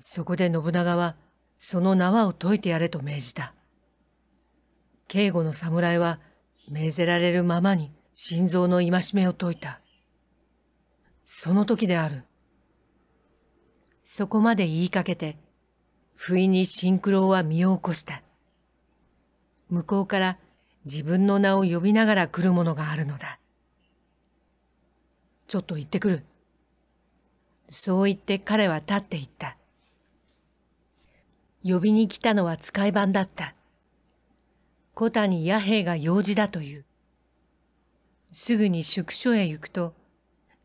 Speaker 1: そこで信長はその縄を解いてやれと命じた。警護の侍は命ぜられるままに心臓の戒めを解いた。その時である。そこまで言いかけて不意にシンクロは身を起こした。向こうから自分の名を呼びながら来るものがあるのだ。ちょっと行ってくる。そう言って彼は立って行った。呼びに来たのは使い番だった。小谷弥平が用事だという。すぐに宿所へ行くと、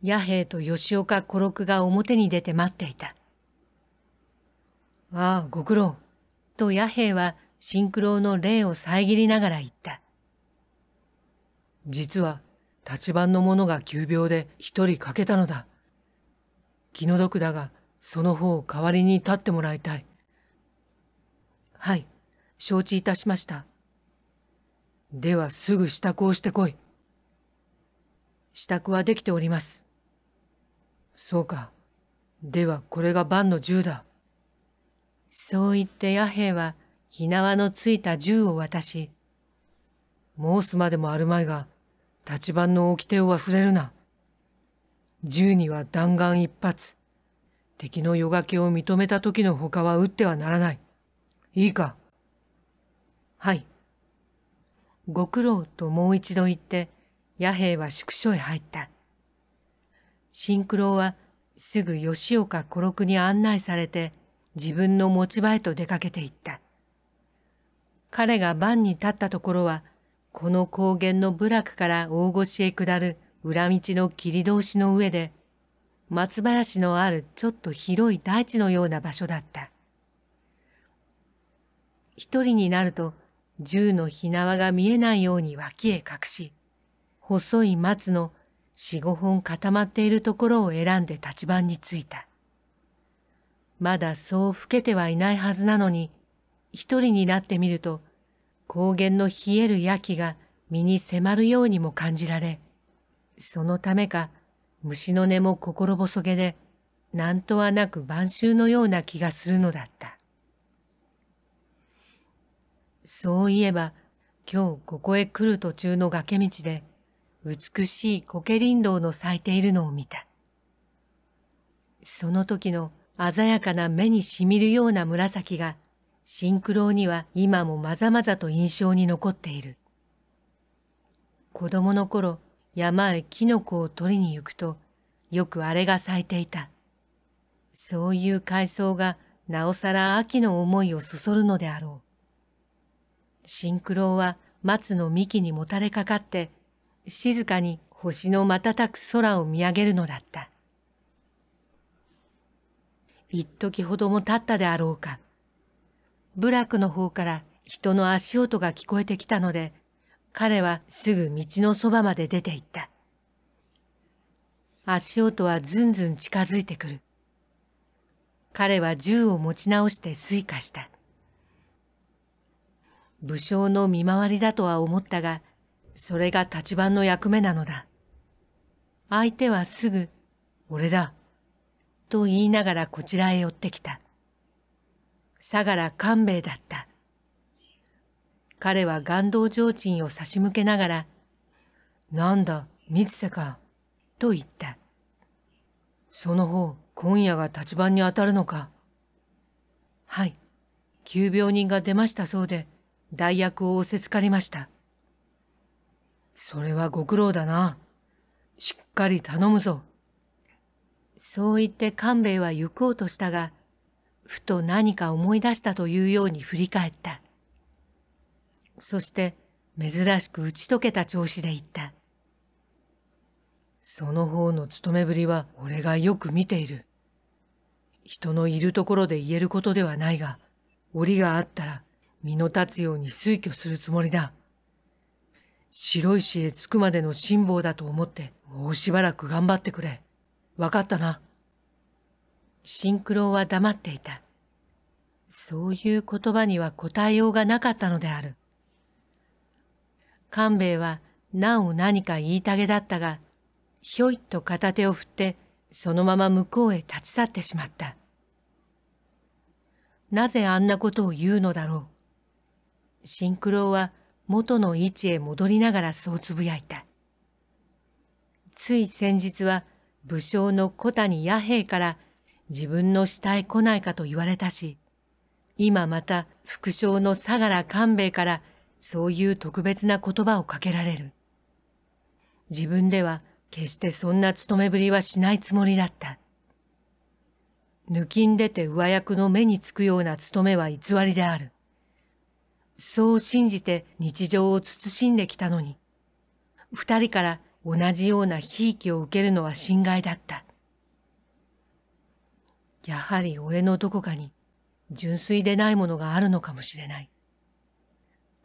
Speaker 1: 弥平と吉岡小六が表に出て待っていた。ああ、ご苦労。と弥平はシンクロの霊を遮りながら言った。実は、立番の者が急病で一人欠けたのだ。気の毒だが、その方を代わりに立ってもらいたい。はい、承知いたしました。ではすぐ支度をしてこい。支度はできております。そうか。ではこれが番の銃だ。そう言って弥平は、は、火縄のついた銃を渡し、申すまでもあるまいが、立番の掟を忘れるな。銃には弾丸一発。敵の夜がけを認めた時の他は撃ってはならない。いいか。はい。ご苦労ともう一度言って、弥平は宿所へ入った。シンクロはすぐ吉岡小六に案内されて、自分の持ち場へと出かけていった。彼が番に立ったところは、この高原の部落から大越へ下る裏道の切通しの上で、松林のあるちょっと広い大地のような場所だった。一人になると、銃の火縄が見えないように脇へ隠し、細い松の四五本固まっているところを選んで立番についた。まだそう老けてはいないはずなのに、一人になってみると、高原の冷える夜気が身に迫るようにも感じられ、そのためか虫の音も心細げで、なんとはなく晩秋のような気がするのだった。そういえば、今日ここへ来る途中の崖道で、美しい苔林道の咲いているのを見た。その時の鮮やかな目にしみるような紫が、シンクロには今もまざまざと印象に残っている。子供の頃、山へキノコを取りに行くと、よくあれが咲いていた。そういう海藻がなおさら秋の思いをそそるのであろう。シンクロは松の幹にもたれかかって、静かに星の瞬く空を見上げるのだった。一時ほども経ったであろうか。部落の方から人の足音が聞こえてきたので、彼はすぐ道のそばまで出て行った。足音はずんずん近づいてくる。彼は銃を持ち直して追加した。武将の見回りだとは思ったが、それが立番の役目なのだ。相手はすぐ、俺だ、と言いながらこちらへ寄ってきた。相良官兵衛だった。彼は岩道提灯を差し向けながら、なんだ、三瀬か、と言った。その方、今夜が立番に当たるのか。はい、急病人が出ましたそうで、代役を仰せつかりました。それはご苦労だな。しっかり頼むぞ。そう言って官兵衛は行こうとしたが、ふと何か思い出したというように振り返った。そして、珍しく打ち解けた調子で言った。その方の勤めぶりは俺がよく見ている。人のいるところで言えることではないが、檻があったら身の立つように推挙するつもりだ。白石へ着くまでの辛抱だと思ってもうしばらく頑張ってくれ。わかったな。シンクロは黙っていた。そういう言葉には答えようがなかったのである。官兵衛はなお何か言いたげだったが、ひょいっと片手を振って、そのまま向こうへ立ち去ってしまった。なぜあんなことを言うのだろう。シンクロは元の位置へ戻りながらそうつぶやいた。つい先日は武将の小谷弥平から自分の死体来ないかと言われたし、今また副将の相良官兵衛からそういう特別な言葉をかけられる。自分では決してそんな勤めぶりはしないつもりだった。抜きんでて上役の目につくような務めは偽りである。そう信じて日常を慎んできたのに、二人から同じような悲劇を受けるのは心外だった。やはり俺のどこかに純粋でないものがあるのかもしれない。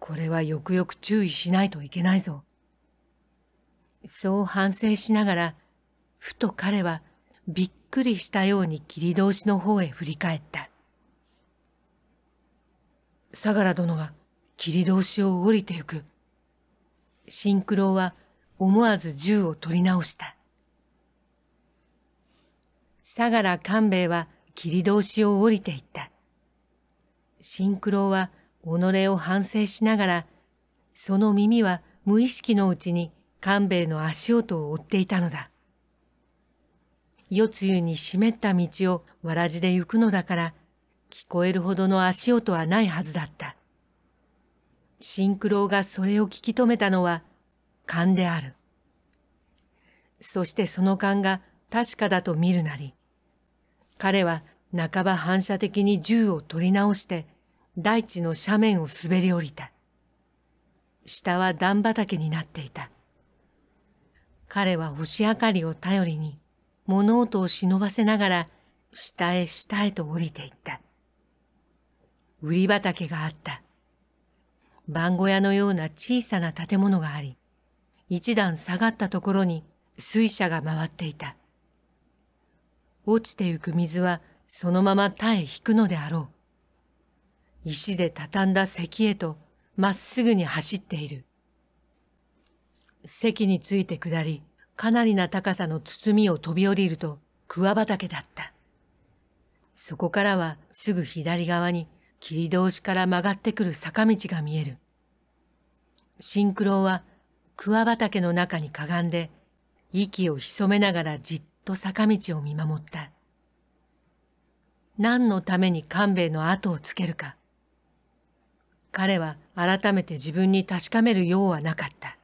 Speaker 1: これはよくよく注意しないといけないぞ。そう反省しながら、ふと彼はびっくりしたように切通しの方へ振り返った。相良殿が切通しを降りてゆく。シンクロは思わず銃を取り直した。相良官兵衛は切通しを降りていった。シンクロは己を反省しながら、その耳は無意識のうちに官兵衛の足音を追っていたのだ。夜露に湿った道をわらじで行くのだから、聞こえるほどの足音はないはずだった。シンクロがそれを聞き止めたのは、勘である。そしてその勘が確かだと見るなり、彼は半ば反射的に銃を取り直して、大地の斜面を滑り降りた。下は段畑になっていた。彼は星明かりを頼りに、物音を忍ばせながら、下へ下へと降りていった。売り畑があった。番小屋のような小さな建物があり、一段下がったところに水車が回っていた。落ちてゆく水はそのまま耐え引くのであろう。石で畳んだ席へとまっすぐに走っている。席について下り、かなりな高さの包みを飛び降りると桑畑だった。そこからはすぐ左側に切り通しから曲がってくる坂道が見える。シンクロは桑畑の中にかがんで、息を潜めながらじっと坂道を見守った。何のために官兵衛の後をつけるか。彼は改めて自分に確かめる用はなかった。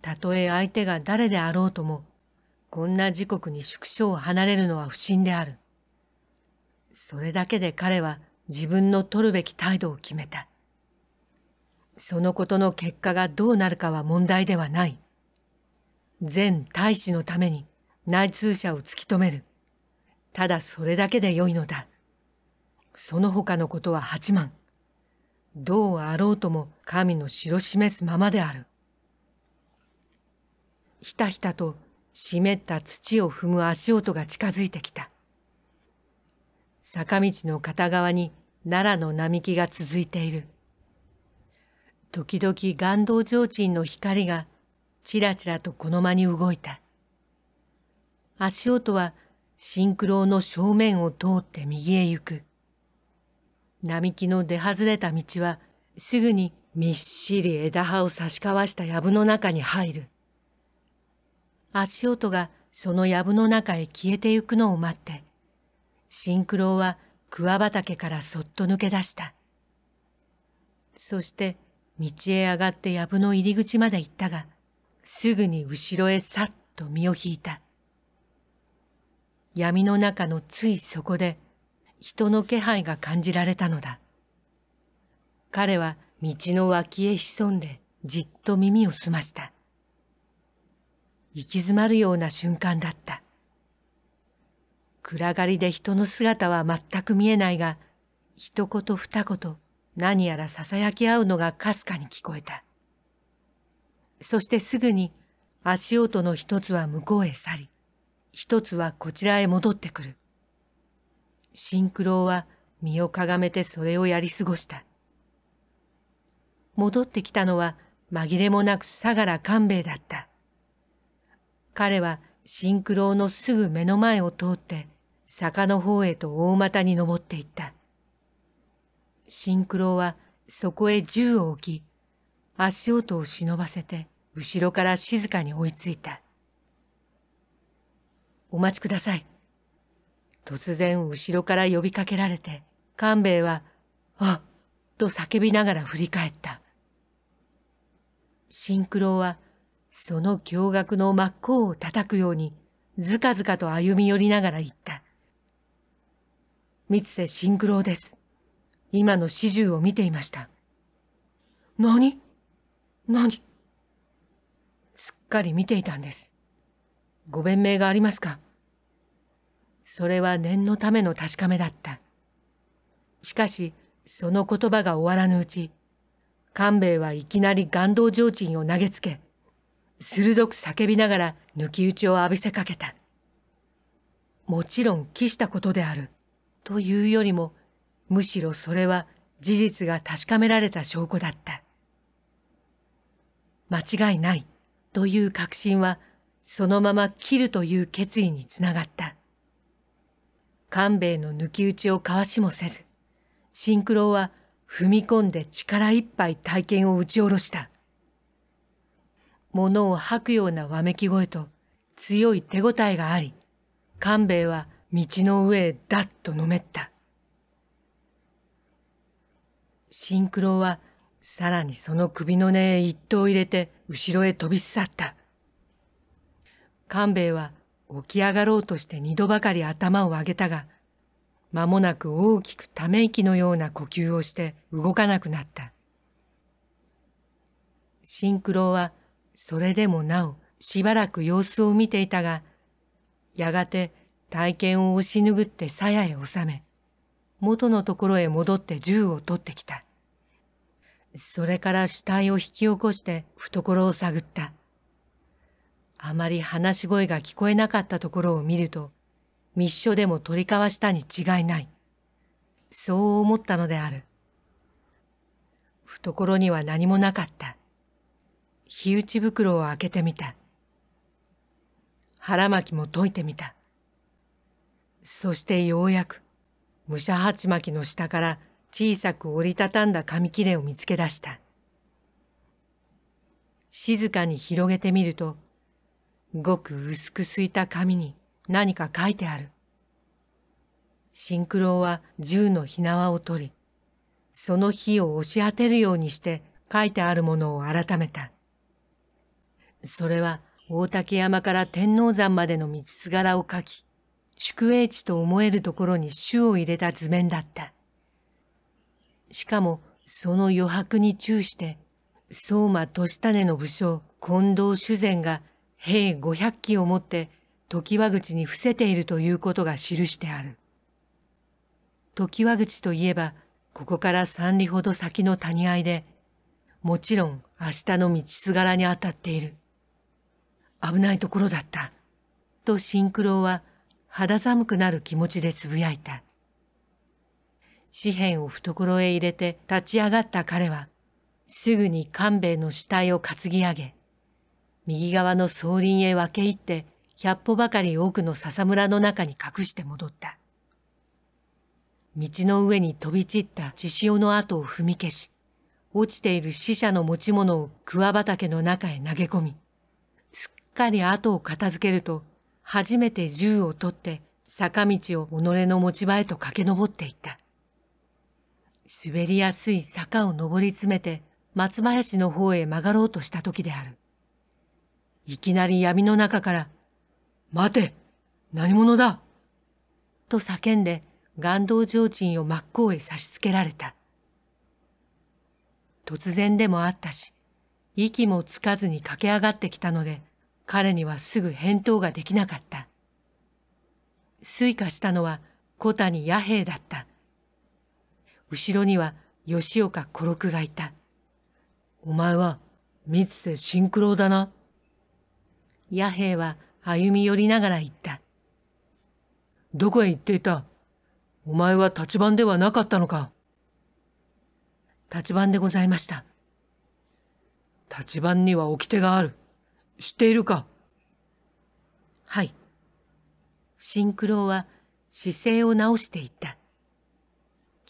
Speaker 1: たとえ相手が誰であろうとも、こんな時刻に宿所を離れるのは不審である。それだけで彼は自分の取るべき態度を決めた。そのことの結果がどうなるかは問題ではない。全大使のために内通者を突き止める。ただそれだけでよいのだ。その他のことは八万。どうあろうとも神の城示すままである。ひたひたと湿った土を踏む足音が近づいてきた。坂道の片側に奈良の並木が続いている。時々岩道上鎮の光がちらちらとこの間に動いた。足音はシンクロの正面を通って右へ行く。並木の出外れた道はすぐにみっしり枝葉を差し交わした藪の中に入る。足音がその藪の中へ消えて行くのを待って、シンクロは桑畑からそっと抜け出した。そして道へ上がって藪の入り口まで行ったが、すぐに後ろへさっと身を引いた。闇の中のついそこで人の気配が感じられたのだ。彼は道の脇へ潜んでじっと耳を澄ました。行き詰まるような瞬間だった。暗がりで人の姿は全く見えないが、一言二言、何やらささやき合うのがかすかに聞こえた。そしてすぐに足音の一つは向こうへ去り、一つはこちらへ戻ってくる。シンクロは身をかがめてそれをやり過ごした。戻ってきたのは紛れもなく相良官兵衛だった。彼はシンクロのすぐ目の前を通って坂の方へと大股に登っていった。シンクロはそこへ銃を置き、足音を忍ばせて後ろから静かに追いついた。お待ちください。突然後ろから呼びかけられて、官兵衛は、あっと叫びながら振り返った。シンクロは、その驚愕の真っ向を叩くように、ずかずかと歩み寄りながら言った。三瀬シンクロです。今の始終を見ていました。何何すっかり見ていたんです。ご弁明がありますかそれは念のための確かめだった。しかし、その言葉が終わらぬうち、官兵衛はいきなり岩道上鎮を投げつけ、鋭く叫びながら抜き打ちを浴びせかけた。もちろん帰したことである、というよりも、むしろそれは事実が確かめられた証拠だった。間違いないという確信はそのまま切るという決意につながった。官兵衛の抜き打ちをかわしもせず、シンクロは踏み込んで力いっぱい体験を打ち下ろした。物を吐くようなわめき声と強い手応えがあり、官兵衛は道の上へだっとのめった。シンクロはさらにその首の根へ一刀入れて後ろへ飛び去った。官兵衛は起き上がろうとして二度ばかり頭を上げたが、間もなく大きくため息のような呼吸をして動かなくなった。シンクロはそれでもなおしばらく様子を見ていたが、やがて体験を押し拭って鞘へ収め、元のところへ戻って銃を取ってきた。それから死体を引き起こして懐を探った。あまり話し声が聞こえなかったところを見ると、密書でも取り交わしたに違いない。そう思ったのである。懐には何もなかった。火打ち袋を開けてみた。腹巻きも解いてみた。そしてようやく、武者鉢巻の下から小さく折りたたんだ紙切れを見つけ出した。静かに広げてみると、ごく薄くすいた紙に何か書いてある。シンクロは銃の火縄を取り、その火を押し当てるようにして書いてあるものを改めた。それは大竹山から天王山までの道すがらを書き、宿営地と思えるところに種を入れた図面だった。しかも、その余白に注意して、相馬利種の武将、近藤修禅が兵500機を持って時和口に伏せているということが記してある。時和口といえば、ここから三里ほど先の谷合いで、もちろん明日の道すがらに当たっている。危ないところだった。とシンクロは肌寒くなる気持ちでつぶやいた。紙幣を懐へ入れて立ち上がった彼は、すぐに官兵衛の死体を担ぎ上げ、右側の草林へ分け入って、百歩ばかり奥の笹村の中に隠して戻った。道の上に飛び散った血潮の跡を踏み消し、落ちている死者の持ち物を桑畑の中へ投げ込み、すっかり後を片付けると初めて銃を取って坂道を己の持ち場へと駆け上っていった。滑りやすい坂を上り詰めて松林の方へ曲がろうとした時である。いきなり闇の中から、待て何者だと叫んで岩道上鎮を真っ向へ差し付けられた。突然でもあったし、息もつかずに駆け上がってきたので、彼にはすぐ返答ができなかった。推化したのは小谷弥平だった。後ろには吉岡小六がいた。お前は三瀬新九郎だな。弥平は歩み寄りながら言った。どこへ行っていたお前は立番ではなかったのか立番でございました。立番には掟がある。知っているかはい。シンクロは姿勢を直していった。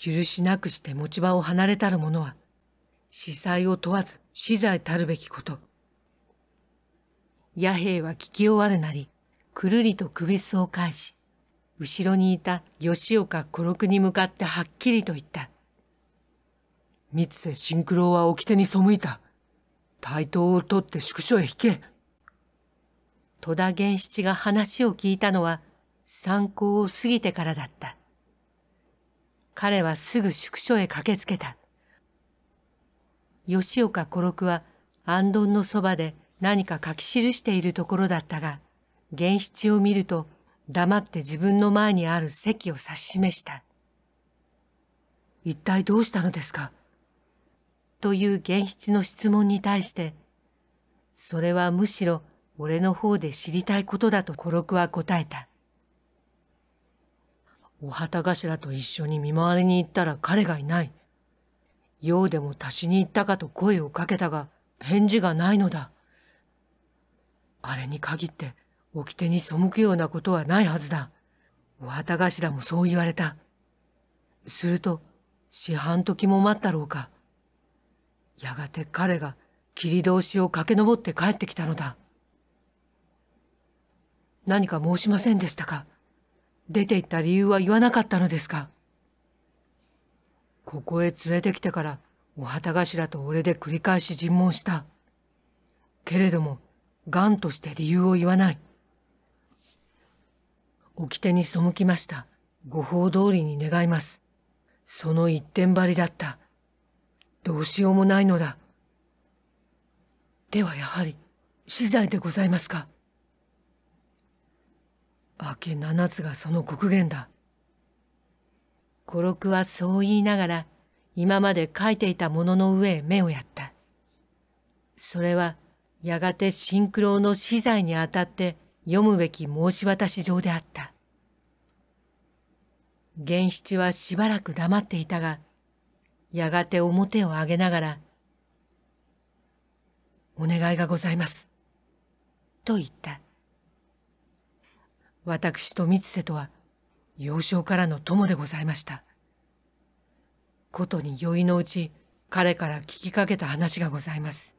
Speaker 1: 許しなくして持ち場を離れたる者は、司祭を問わず死罪たるべきこと。野兵は聞き終わるなり、くるりと首すを返し、後ろにいた吉岡古六に向かってはっきりと言った。三瀬ンクロは掟に背いた。対等を取って宿所へ引け。戸田源七が話を聞いたのは参考を過ぎてからだった。彼はすぐ宿所へ駆けつけた。吉岡小六は安頓のそばで何か書き記しているところだったが、源七を見ると黙って自分の前にある席を指し示した。一体どうしたのですかという源七の質問に対して、それはむしろ俺の方で知りたいことだと小六は答えた。お旗頭と一緒に見回りに行ったら彼がいない。用でも足しに行ったかと声をかけたが、返事がないのだ。あれに限って、掟に背くようなことはないはずだ。お旗頭もそう言われた。すると、四半時も待ったろうか。やがて彼が、切通しを駆け上って帰ってきたのだ。何か申しませんでしたか出て行った理由は言わなかったのですかここへ連れてきてからお旗頭と俺で繰り返し尋問した。けれども、癌として理由を言わない。掟に背きました。ご法通りに願います。その一点張りだった。どうしようもないのだ。ではやはり、死罪でございますか。明け七つがその極限だ。五六はそう言いながら、今まで書いていたものの上へ目をやった。それは、やがてシンクロの資材にあたって読むべき申し渡し状であった。玄七はしばらく黙っていたが、やがて表を上げながら、お願いがございます。と言った。私と三瀬とは幼少からの友でございました。ことにいのうち彼から聞きかけた話がございます。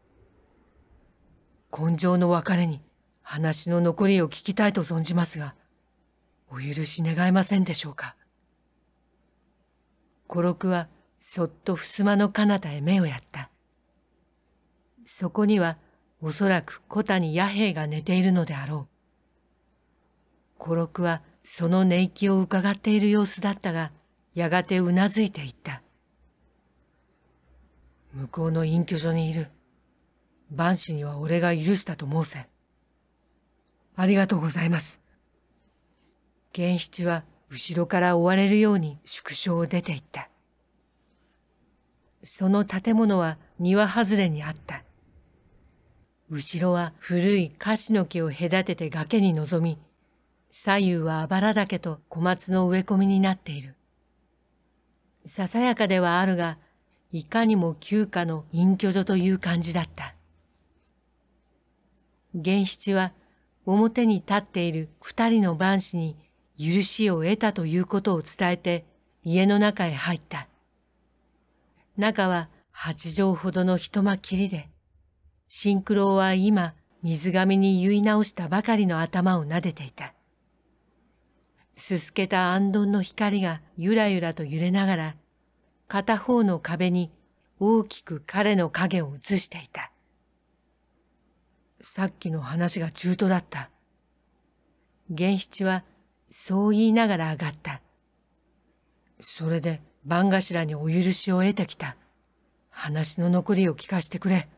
Speaker 1: 根性の別れに話の残りを聞きたいと存じますが、お許し願えませんでしょうか。五六はそっと襖の彼方へ目をやった。そこにはおそらく小谷弥平が寝ているのであろう。小六はその寝息を伺っている様子だったが、やがてうなずいていった。向こうの隠居所にいる。万死には俺が許したと申せ。ありがとうございます。源七は後ろから追われるように縮小を出ていった。その建物は庭外れにあった。後ろは古い樫の木を隔てて崖に臨み、左右はあばらだけと小松の植え込みになっている。ささやかではあるが、いかにも旧家の隠居所という感じだった。源七は表に立っている二人の番士に許しを得たということを伝えて家の中へ入った。中は八畳ほどの一間きりで、シンクロは今水上に結い直したばかりの頭を撫でていた。すすけたあんどんの光がゆらゆらと揺れながら、片方の壁に大きく彼の影を映していた。さっきの話が中途だった。源七はそう言いながら上がった。それで番頭にお許しを得てきた。話の残りを聞かせてくれ。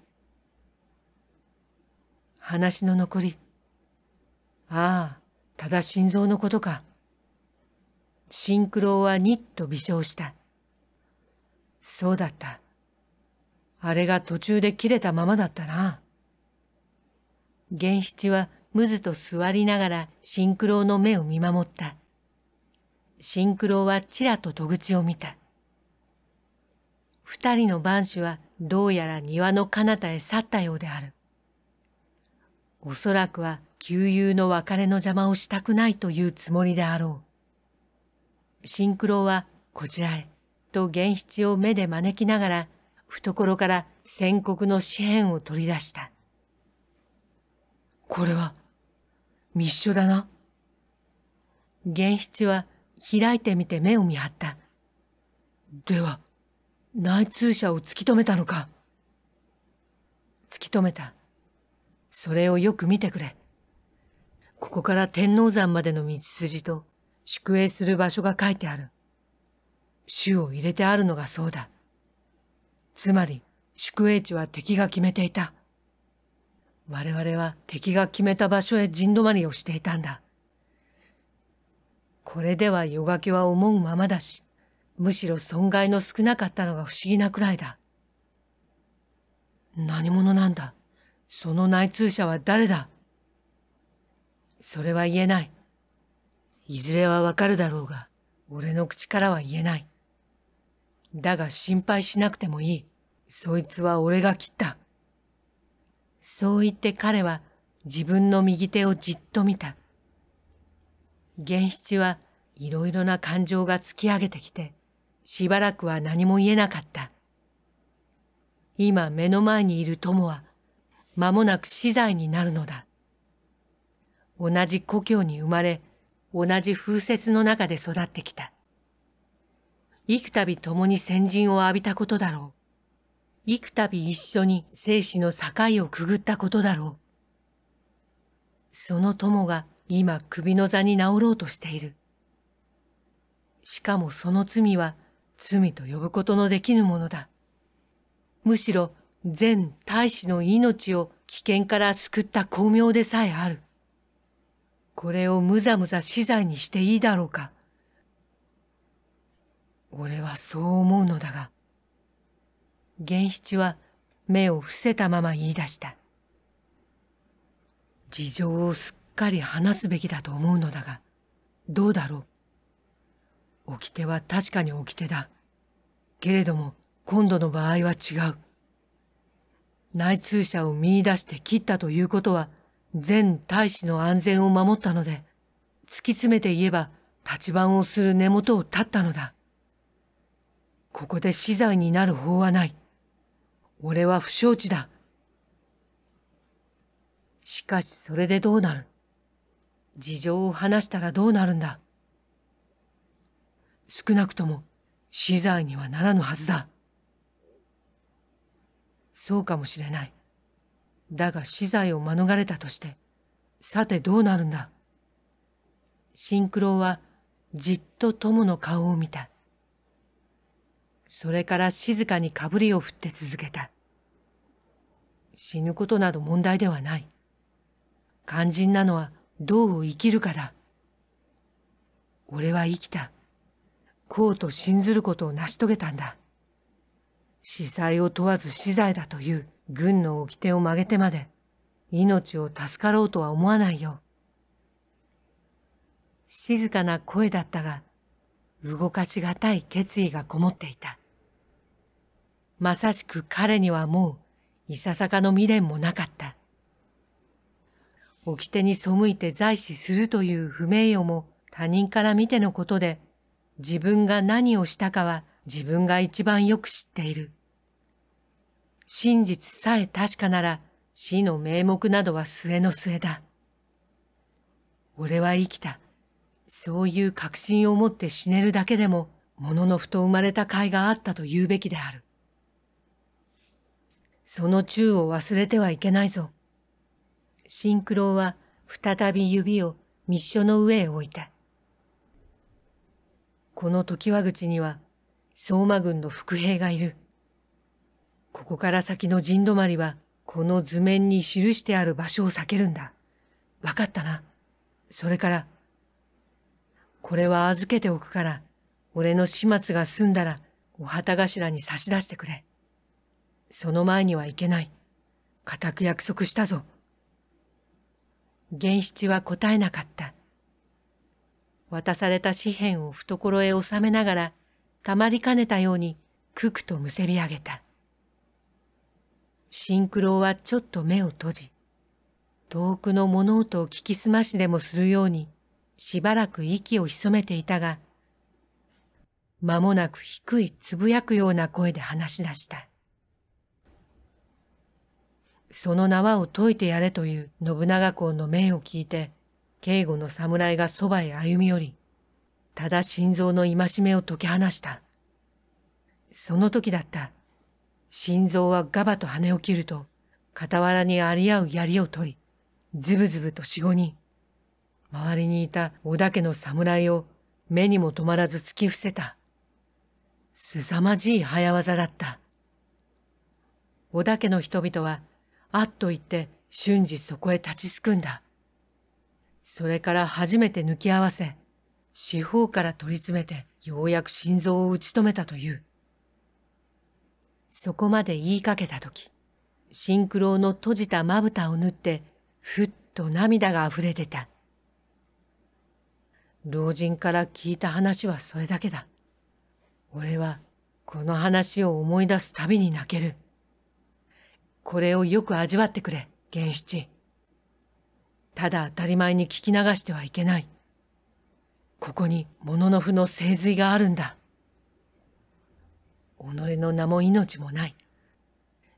Speaker 1: 話の残り。ああ、ただ心臓のことか。シンクロはニッと微笑した。そうだった。あれが途中で切れたままだったな。源七はムズと座りながらシンクロの目を見守った。シンクロはちらと戸口を見た。二人の番主はどうやら庭の彼方へ去ったようである。おそらくは旧友の別れの邪魔をしたくないというつもりであろう。シンクロはこちらへ、と源質を目で招きながら、懐から宣告の紙幣を取り出した。これは、密書だな。原質は開いてみて目を見張った。では、内通者を突き止めたのか。突き止めた。それをよく見てくれ。ここから天王山までの道筋と、宿営する場所が書いてある。主を入れてあるのがそうだ。つまり、宿営地は敵が決めていた。我々は敵が決めた場所へ陣止まりをしていたんだ。これでは夜書けは思うままだし、むしろ損害の少なかったのが不思議なくらいだ。何者なんだその内通者は誰だそれは言えない。いずれはわかるだろうが、俺の口からは言えない。だが心配しなくてもいい。そいつは俺が切った。そう言って彼は自分の右手をじっと見た。現七はいろいろな感情が突き上げてきて、しばらくは何も言えなかった。今目の前にいる友は、間もなく死罪になるのだ。同じ故郷に生まれ、同じ風雪の中で育ってきた。幾度共に先陣を浴びたことだろう。幾度一緒に生死の境をくぐったことだろう。その友が今首の座に治ろうとしている。しかもその罪は罪と呼ぶことのできぬものだ。むしろ全大使の命を危険から救った巧妙でさえある。これをむざむざ死罪にしていいだろうか。俺はそう思うのだが。源七は目を伏せたまま言い出した。事情をすっかり話すべきだと思うのだが、どうだろう。掟は確かに掟だ。けれども今度の場合は違う。内通者を見出して切ったということは、全大使の安全を守ったので、突き詰めて言えば、立番をする根元を立ったのだ。ここで死罪になる法はない。俺は不承知だ。しかしそれでどうなる事情を話したらどうなるんだ少なくとも死罪にはならぬはずだ。そうかもしれない。だが死罪を免れたとして、さてどうなるんだシンクロはじっと友の顔を見た。それから静かにかぶりを振って続けた。死ぬことなど問題ではない。肝心なのはどう生きるかだ。俺は生きた。こうと信ずることを成し遂げたんだ。死罪を問わず死罪だという。軍の掟を曲げてまで命を助かろうとは思わないよ。静かな声だったが、動かしがたい決意がこもっていた。まさしく彼にはもういささかの未練もなかった。掟に背いて在死するという不名誉も他人から見てのことで、自分が何をしたかは自分が一番よく知っている。真実さえ確かなら死の名目などは末の末だ。俺は生きた。そういう確信を持って死ねるだけでも、もののふと生まれた甲斐があったと言うべきである。その宙を忘れてはいけないぞ。シンクロは再び指を密書の上へ置いた。この時和口には、相馬軍の伏兵がいる。ここから先の陣止まりは、この図面に記してある場所を避けるんだ。わかったな。それから、これは預けておくから、俺の始末が済んだら、お旗頭に差し出してくれ。その前には行けない。固く約束したぞ。源七は答えなかった。渡された紙幣を懐へ収めながら、たまりかねたように、くくとむせび上げた。シンクロはちょっと目を閉じ、遠くの物音を聞きすましでもするように、しばらく息を潜めていたが、間もなく低いつぶやくような声で話し出した。その縄を解いてやれという信長公の命を聞いて、警護の侍がそばへ歩み寄り、ただ心臓の戒めを解き放した。その時だった。心臓はガバと跳ね起きると、傍らにあり合う槍を取り、ズブズブと四五人。周りにいた織田家の侍を目にも止まらず突き伏せた。凄まじい早業だった。織田家の人々は、あっと言って瞬時そこへ立ちすくんだ。それから初めて抜き合わせ、四方から取り詰めてようやく心臓を打ち止めたという。そこまで言いかけた時、シンクロの閉じたまぶたを縫って、ふっと涙が溢れてた。老人から聞いた話はそれだけだ。俺はこの話を思い出すたびに泣ける。これをよく味わってくれ、玄七。ただ当たり前に聞き流してはいけない。ここに物ののの聖髄があるんだ。己の名も命もない。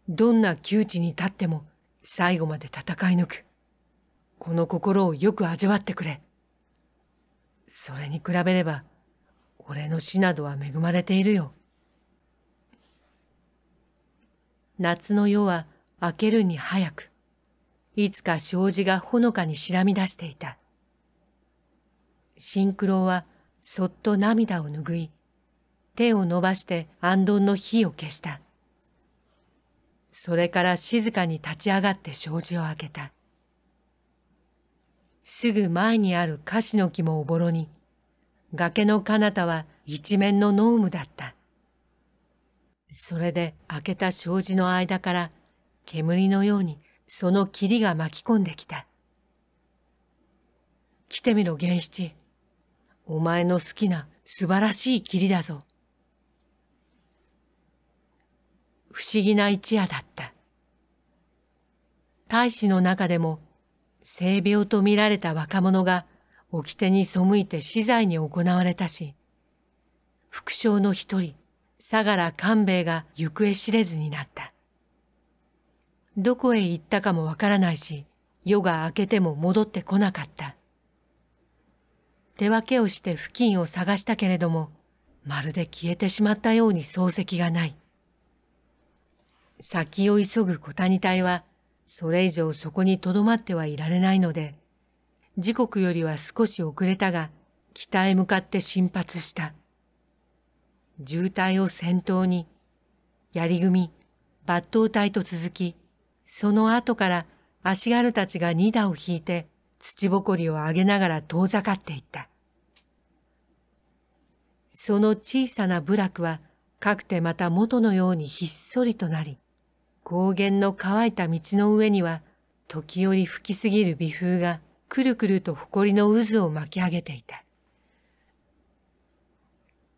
Speaker 1: どんな窮地に立っても最後まで戦い抜く。この心をよく味わってくれ。それに比べれば、俺の死などは恵まれているよ。夏の夜は明けるに早く、いつか障子がほのかにしらみ出していた。シンクロはそっと涙を拭い、手を伸ばして安どの火を消した。それから静かに立ち上がって障子を開けた。すぐ前にあるカシの木もおぼろに、崖の彼方は一面の濃霧だった。それで開けた障子の間から煙のようにその霧が巻き込んできた。来てみろ、玄七。お前の好きな素晴らしい霧だぞ。不思議な一夜だった。大使の中でも、性病と見られた若者が掟に背いて死罪に行われたし、副将の一人、相良官兵衛が行方知れずになった。どこへ行ったかもわからないし、夜が明けても戻ってこなかった。手分けをして付近を探したけれども、まるで消えてしまったように漱石がない。先を急ぐ小谷隊は、それ以上そこに留まってはいられないので、時刻よりは少し遅れたが、北へ向かって進発した。渋滞を先頭に、槍組、抜刀隊と続き、その後から足軽たちが二打を引いて、土ぼこりを上げながら遠ざかっていった。その小さな部落は、かくてまた元のようにひっそりとなり、高原の乾いた道の上には、時折吹きすぎる微風がくるくると埃の渦を巻き上げていた。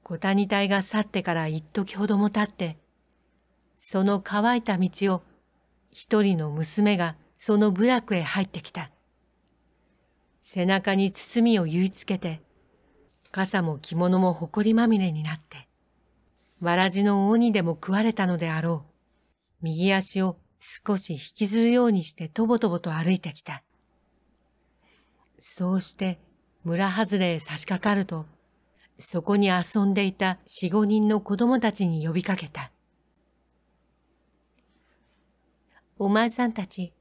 Speaker 1: 小谷隊が去ってから一時ほども経って、その乾いた道を一人の娘がその部落へ入ってきた。背中に包みを結いつけて、傘も着物も埃まみれになって、わらじの鬼でも食われたのであろう。右足を少し引きずるようにしてとぼとぼと歩いてきた。そうして村外れへ差し掛かると、そこに遊んでいた四五人の子供たちに呼びかけた。お前さんたち、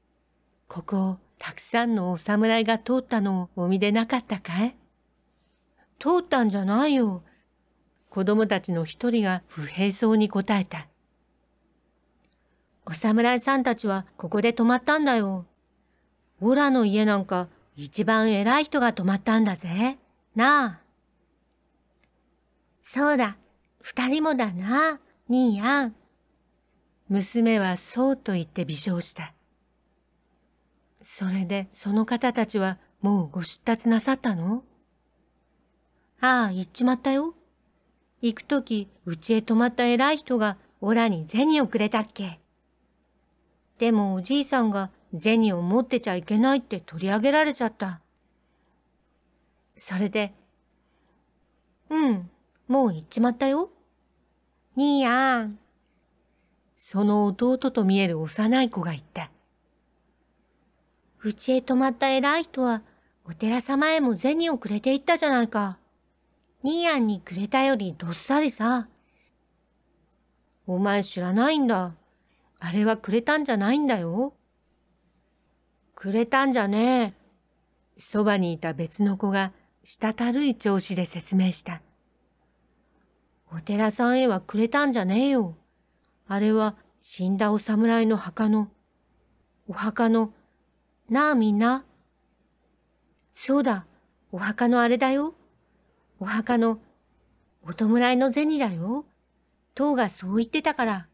Speaker 1: ここをたくさんのお侍が通ったのをお見でなかったかい通ったんじゃないよ。子供たちの一人が不平そうに答えた。お侍さんたちはここで泊まったんだよ。オラの家なんか一番偉い人が泊まったんだぜ。なあ。そうだ、二人もだな、兄やん。娘はそうと言って微笑した。それでその方たちはもうご出立なさったのああ、行っちまったよ。行くとき、うちへ泊まった偉い人がオラに銭をくれたっけ。でもおじいさんが銭を持ってちゃいけないって取り上げられちゃった。それで、うん、もう行っちまったよ。兄やん。その弟と見える幼い子が言った。うちへ泊まった偉い人は、お寺様へも銭をくれていったじゃないか。兄やんにくれたよりどっさりさ。お前知らないんだ。あれはくれたんじゃないんだよ。くれたんじゃねえ。そばにいた別の子が、したたるい調子で説明した。お寺さんへはくれたんじゃねえよ。あれは死んだお侍の墓の、お墓の、なあみんな。そうだ、お墓のあれだよ。お墓の、お弔いの銭だよ。塔がそう言ってたから。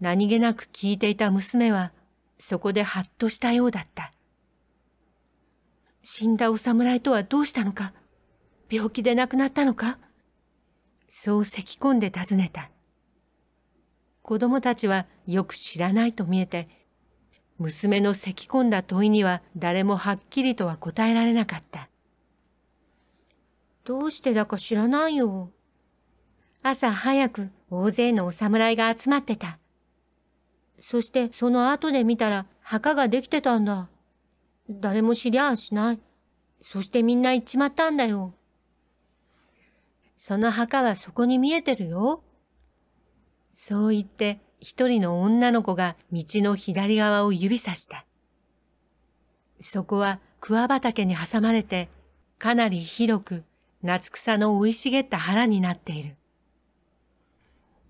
Speaker 1: 何気なく聞いていた娘は、そこでハッとしたようだった。死んだお侍とはどうしたのか病気で亡くなったのかそう咳き込んで尋ねた。子供たちはよく知らないと見えて、娘の咳き込んだ問いには誰もはっきりとは答えられなかった。どうしてだか知らないよ。朝早く大勢のお侍が集まってた。そしてその後で見たら墓ができてたんだ。誰も知りゃあしない。そしてみんな行っちまったんだよ。その墓はそこに見えてるよ。そう言って一人の女の子が道の左側を指さした。そこは桑畑に挟まれてかなり広く夏草の生い茂った腹になっている。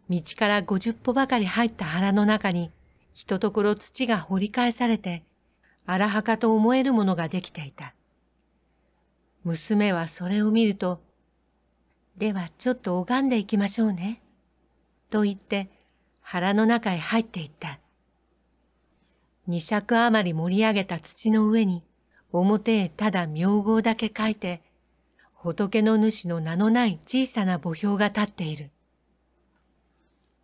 Speaker 1: 道から五十歩ばかり入った腹の中にひとところ土が掘り返されて、荒墓と思えるものができていた。娘はそれを見ると、ではちょっと拝んでいきましょうね。と言って腹の中へ入っていった。二尺余り盛り上げた土の上に表へただ名号だけ書いて仏の主の名のない小さな墓標が立っている。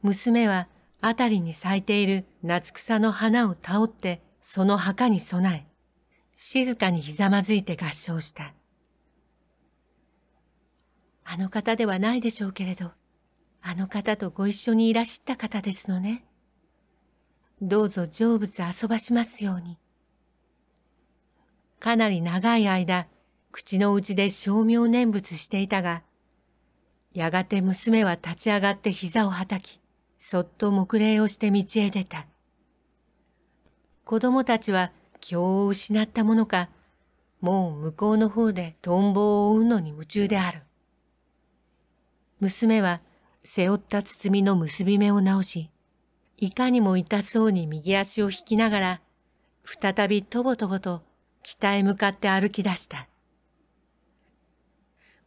Speaker 1: 娘は辺りに咲いている夏草の花を倒って、その墓に備え、静かにひざまずいて合唱した。あの方ではないでしょうけれど、あの方とご一緒にいらした方ですのね。どうぞ成仏遊ばしますように。かなり長い間、口の内で照明念仏していたが、やがて娘は立ち上がって膝をはたき、そっと黙礼をして道へ出た。子供たちは気を失ったものか、もう向こうの方でトンボを追うのに夢中である。娘は背負った包みの結び目を直し、いかにも痛そうに右足を引きながら、再びとぼとぼと北へ向かって歩き出した。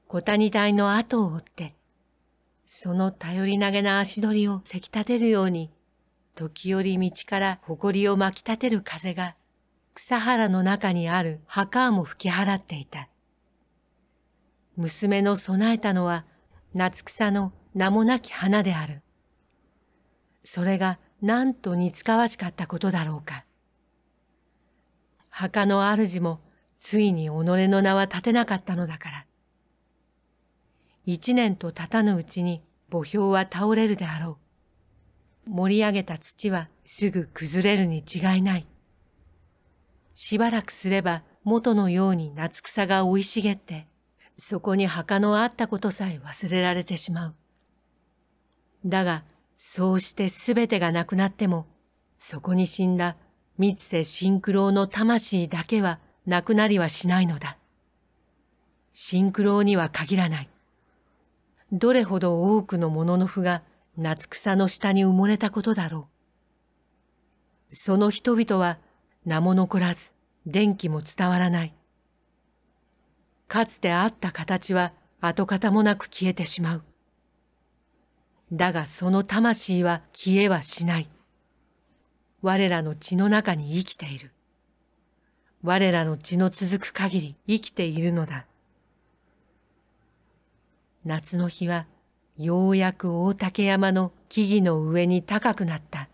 Speaker 1: 小谷隊の後を追って、その頼りなげな足取りをせき立てるように、時折道から埃を巻き立てる風が、草原の中にある墓も吹き払っていた。娘の備えたのは、夏草の名もなき花である。それがなんと似つかわしかったことだろうか。墓の主もついに己の名は立てなかったのだから。一年と経たぬうちに墓標は倒れるであろう。盛り上げた土はすぐ崩れるに違いない。しばらくすれば元のように夏草が生い茂って、そこに墓のあったことさえ忘れられてしまう。だが、そうしてすべてがなくなっても、そこに死んだ三瀬新九郎の魂だけはなくなりはしないのだ。新九郎には限らない。どれほど多くのものの符が夏草の下に埋もれたことだろう。その人々は名も残らず、電気も伝わらない。かつてあった形は跡形もなく消えてしまう。だがその魂は消えはしない。我らの血の中に生きている。我らの血の続く限り生きているのだ。夏の日はようやく大竹山の木々の上に高くなった。